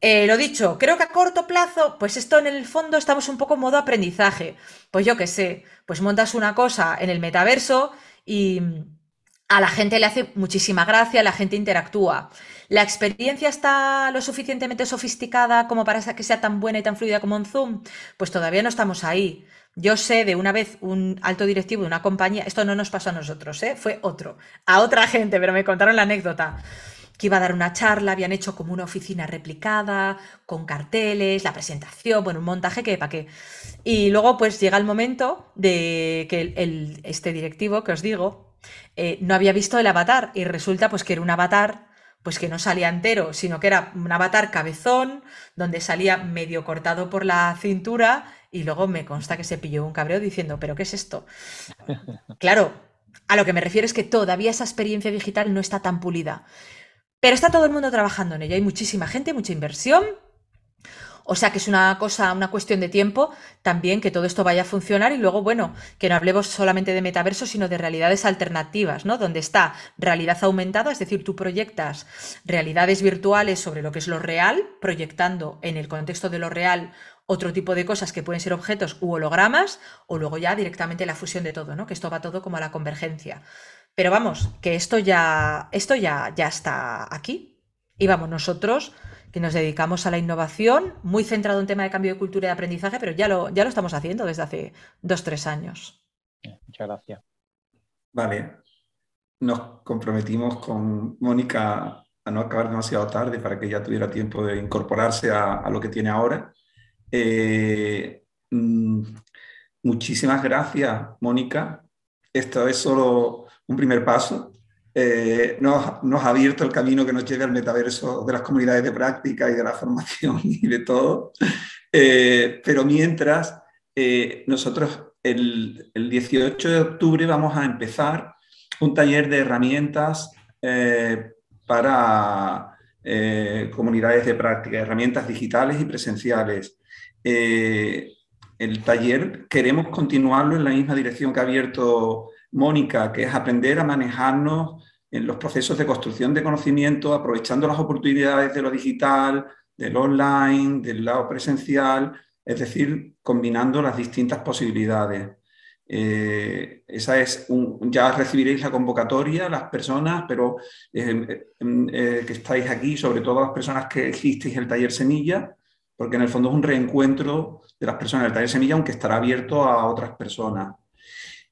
Eh, lo dicho, creo que a corto plazo, pues esto en el fondo estamos un poco en modo aprendizaje. Pues yo qué sé, pues montas una cosa en el metaverso y mm, a la gente le hace muchísima gracia, la gente interactúa. ¿La experiencia está lo suficientemente sofisticada como para que sea tan buena y tan fluida como en Zoom? Pues todavía no estamos ahí. Yo sé de una vez un alto directivo de una compañía, esto no nos pasó a nosotros, ¿eh? fue otro, a otra gente, pero me contaron la anécdota que iba a dar una charla, habían hecho como una oficina replicada, con carteles, la presentación, bueno, un montaje que para qué. Y luego pues llega el momento de que este directivo que os digo eh, no había visto el avatar y resulta pues que era un avatar pues que no salía entero, sino que era un avatar cabezón, donde salía medio cortado por la cintura y luego me consta que se pilló un cabreo diciendo, pero ¿qué es esto? Claro, a lo que me refiero es que todavía esa experiencia digital no está tan pulida. Pero está todo el mundo trabajando en ello, hay muchísima gente, mucha inversión. O sea que es una cosa, una cuestión de tiempo también que todo esto vaya a funcionar y luego, bueno, que no hablemos solamente de metaverso, sino de realidades alternativas, ¿no? Donde está realidad aumentada, es decir, tú proyectas realidades virtuales sobre lo que es lo real, proyectando en el contexto de lo real otro tipo de cosas que pueden ser objetos u hologramas, o luego ya directamente la fusión de todo, ¿no? Que esto va todo como a la convergencia. Pero vamos, que esto ya, esto ya, ya está aquí. Y vamos, nosotros que nos dedicamos a la innovación, muy centrado en tema de cambio de cultura y de aprendizaje, pero ya lo, ya lo estamos haciendo desde hace dos, tres años. Muchas gracias. Vale. Nos comprometimos con Mónica a no acabar demasiado tarde para que ya tuviera tiempo de incorporarse a, lo que tiene ahora. Eh, mm, muchísimas gracias, Mónica. Esto es solo un primer paso. Eh, nos, ha abierto el camino que nos lleve al metaverso de las comunidades de práctica y de la formación y de todo. Eh, pero mientras, eh, nosotros el, el, 18 de octubre vamos a empezar un taller de herramientas para comunidades de práctica, herramientas digitales y presenciales. el taller queremos continuarlo en la misma dirección que ha abierto Mónica, que es aprender a manejarnos en los procesos de construcción de conocimiento, aprovechando las oportunidades de lo digital, del online, del lado presencial, es decir, combinando las distintas posibilidades. Eh, esa es ya recibiréis la convocatoria, las personas, pero eh, em, em, eh, que estáis aquí, sobre todo las personas que en el taller Semilla, porque en el fondo es un reencuentro de las personas del taller Semilla, aunque estará abierto a otras personas.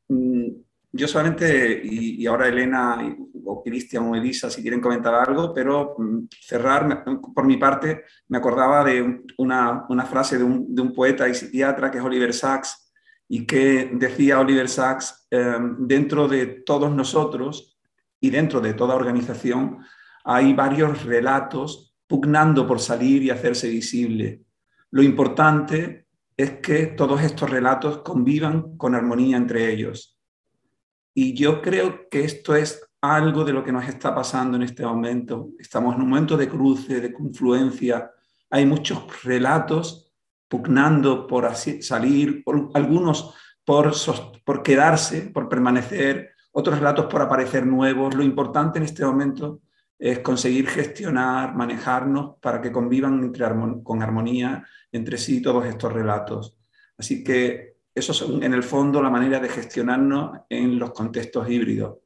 Mm, yo solamente, y, ahora Elena o Cristian o Elisa, si quieren comentar algo, pero mm, cerrar, por mi parte, me acordaba de una, frase de un, poeta y psiquiatra que es Oliver Sacks, y que decía Oliver Sacks, em, dentro de todos nosotros y dentro de toda organización hay varios relatos pugnando por salir y hacerse visible. Lo importante es que todos estos relatos convivan con armonía entre ellos y yo creo que esto es algo de lo que nos está pasando en este momento. Estamos en un momento de cruce, de confluencia. Hay muchos relatos pugnando por salir, algunos por, quedarse, por permanecer, otros relatos por aparecer nuevos. Lo importante en este momento es conseguir gestionar, manejarnos para que convivan entre con armonía entre sí todos estos relatos. Así que eso es, en el fondo, la manera de gestionarnos en los contextos híbridos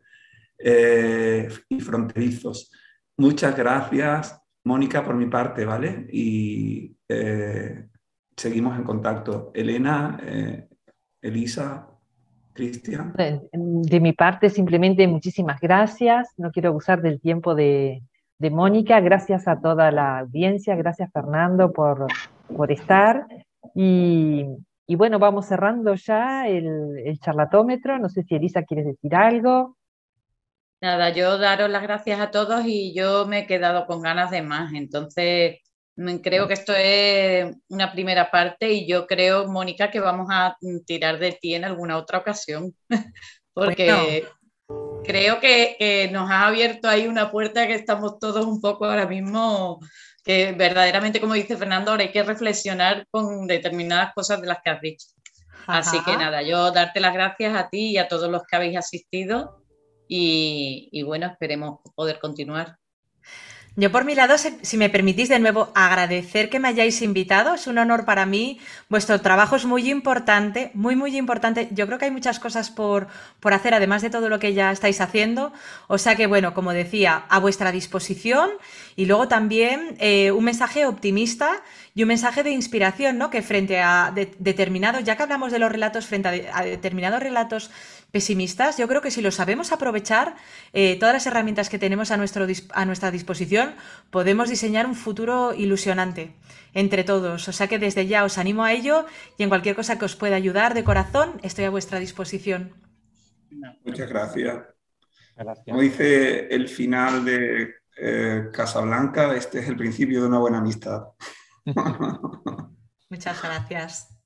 eh, y fronterizos. Muchas gracias, Mónica, por mi parte, ¿vale? Y eh, seguimos en contacto. Elena, eh, Elisa, Cristian. Pues, de mi parte, simplemente muchísimas gracias. No quiero abusar del tiempo de, de Mónica. Gracias a toda la audiencia. Gracias, Fernando, por, por estar. Y y bueno, vamos cerrando ya el, charlatómetro. No sé si Elisa quieres decir algo. Nada, yo daros las gracias a todos y yo me he quedado con ganas de más. Entonces, creo que esto es una primera parte y yo creo, Mónica, que vamos a tirar de ti en alguna otra ocasión, porque creo que, que, nos ha abierto ahí una puerta que estamos todos un poco ahora mismo verdaderamente, como dice Fernando, ahora hay que reflexionar con determinadas cosas de las que has dicho. Así que nada, yo darte las gracias a ti y a todos los que habéis asistido y, y bueno, esperemos poder continuar. Yo por mi lado, si me permitís de nuevo agradecer que me hayáis invitado, es un honor para mí, vuestro trabajo es muy importante, muy, muy importante. Yo creo que hay muchas cosas por, por hacer, además de todo lo que ya estáis haciendo. O sea que, bueno, como decía, a vuestra disposición y luego también eh, un mensaje optimista y un mensaje de inspiración, ¿no? Que frente a determinados, ya que hablamos de los relatos, frente a determinados relatos pesimistas, yo creo que si lo sabemos aprovechar, eh, todas las herramientas que tenemos a, nuestro, a nuestra disposición, podemos diseñar un futuro ilusionante entre todos. O sea que desde ya os animo a ello y en cualquier cosa que os pueda ayudar de corazón, estoy a vuestra disposición. Muchas gracias. Como dice el final de eh, Casablanca, este es el principio de una buena amistad. Muchas gracias.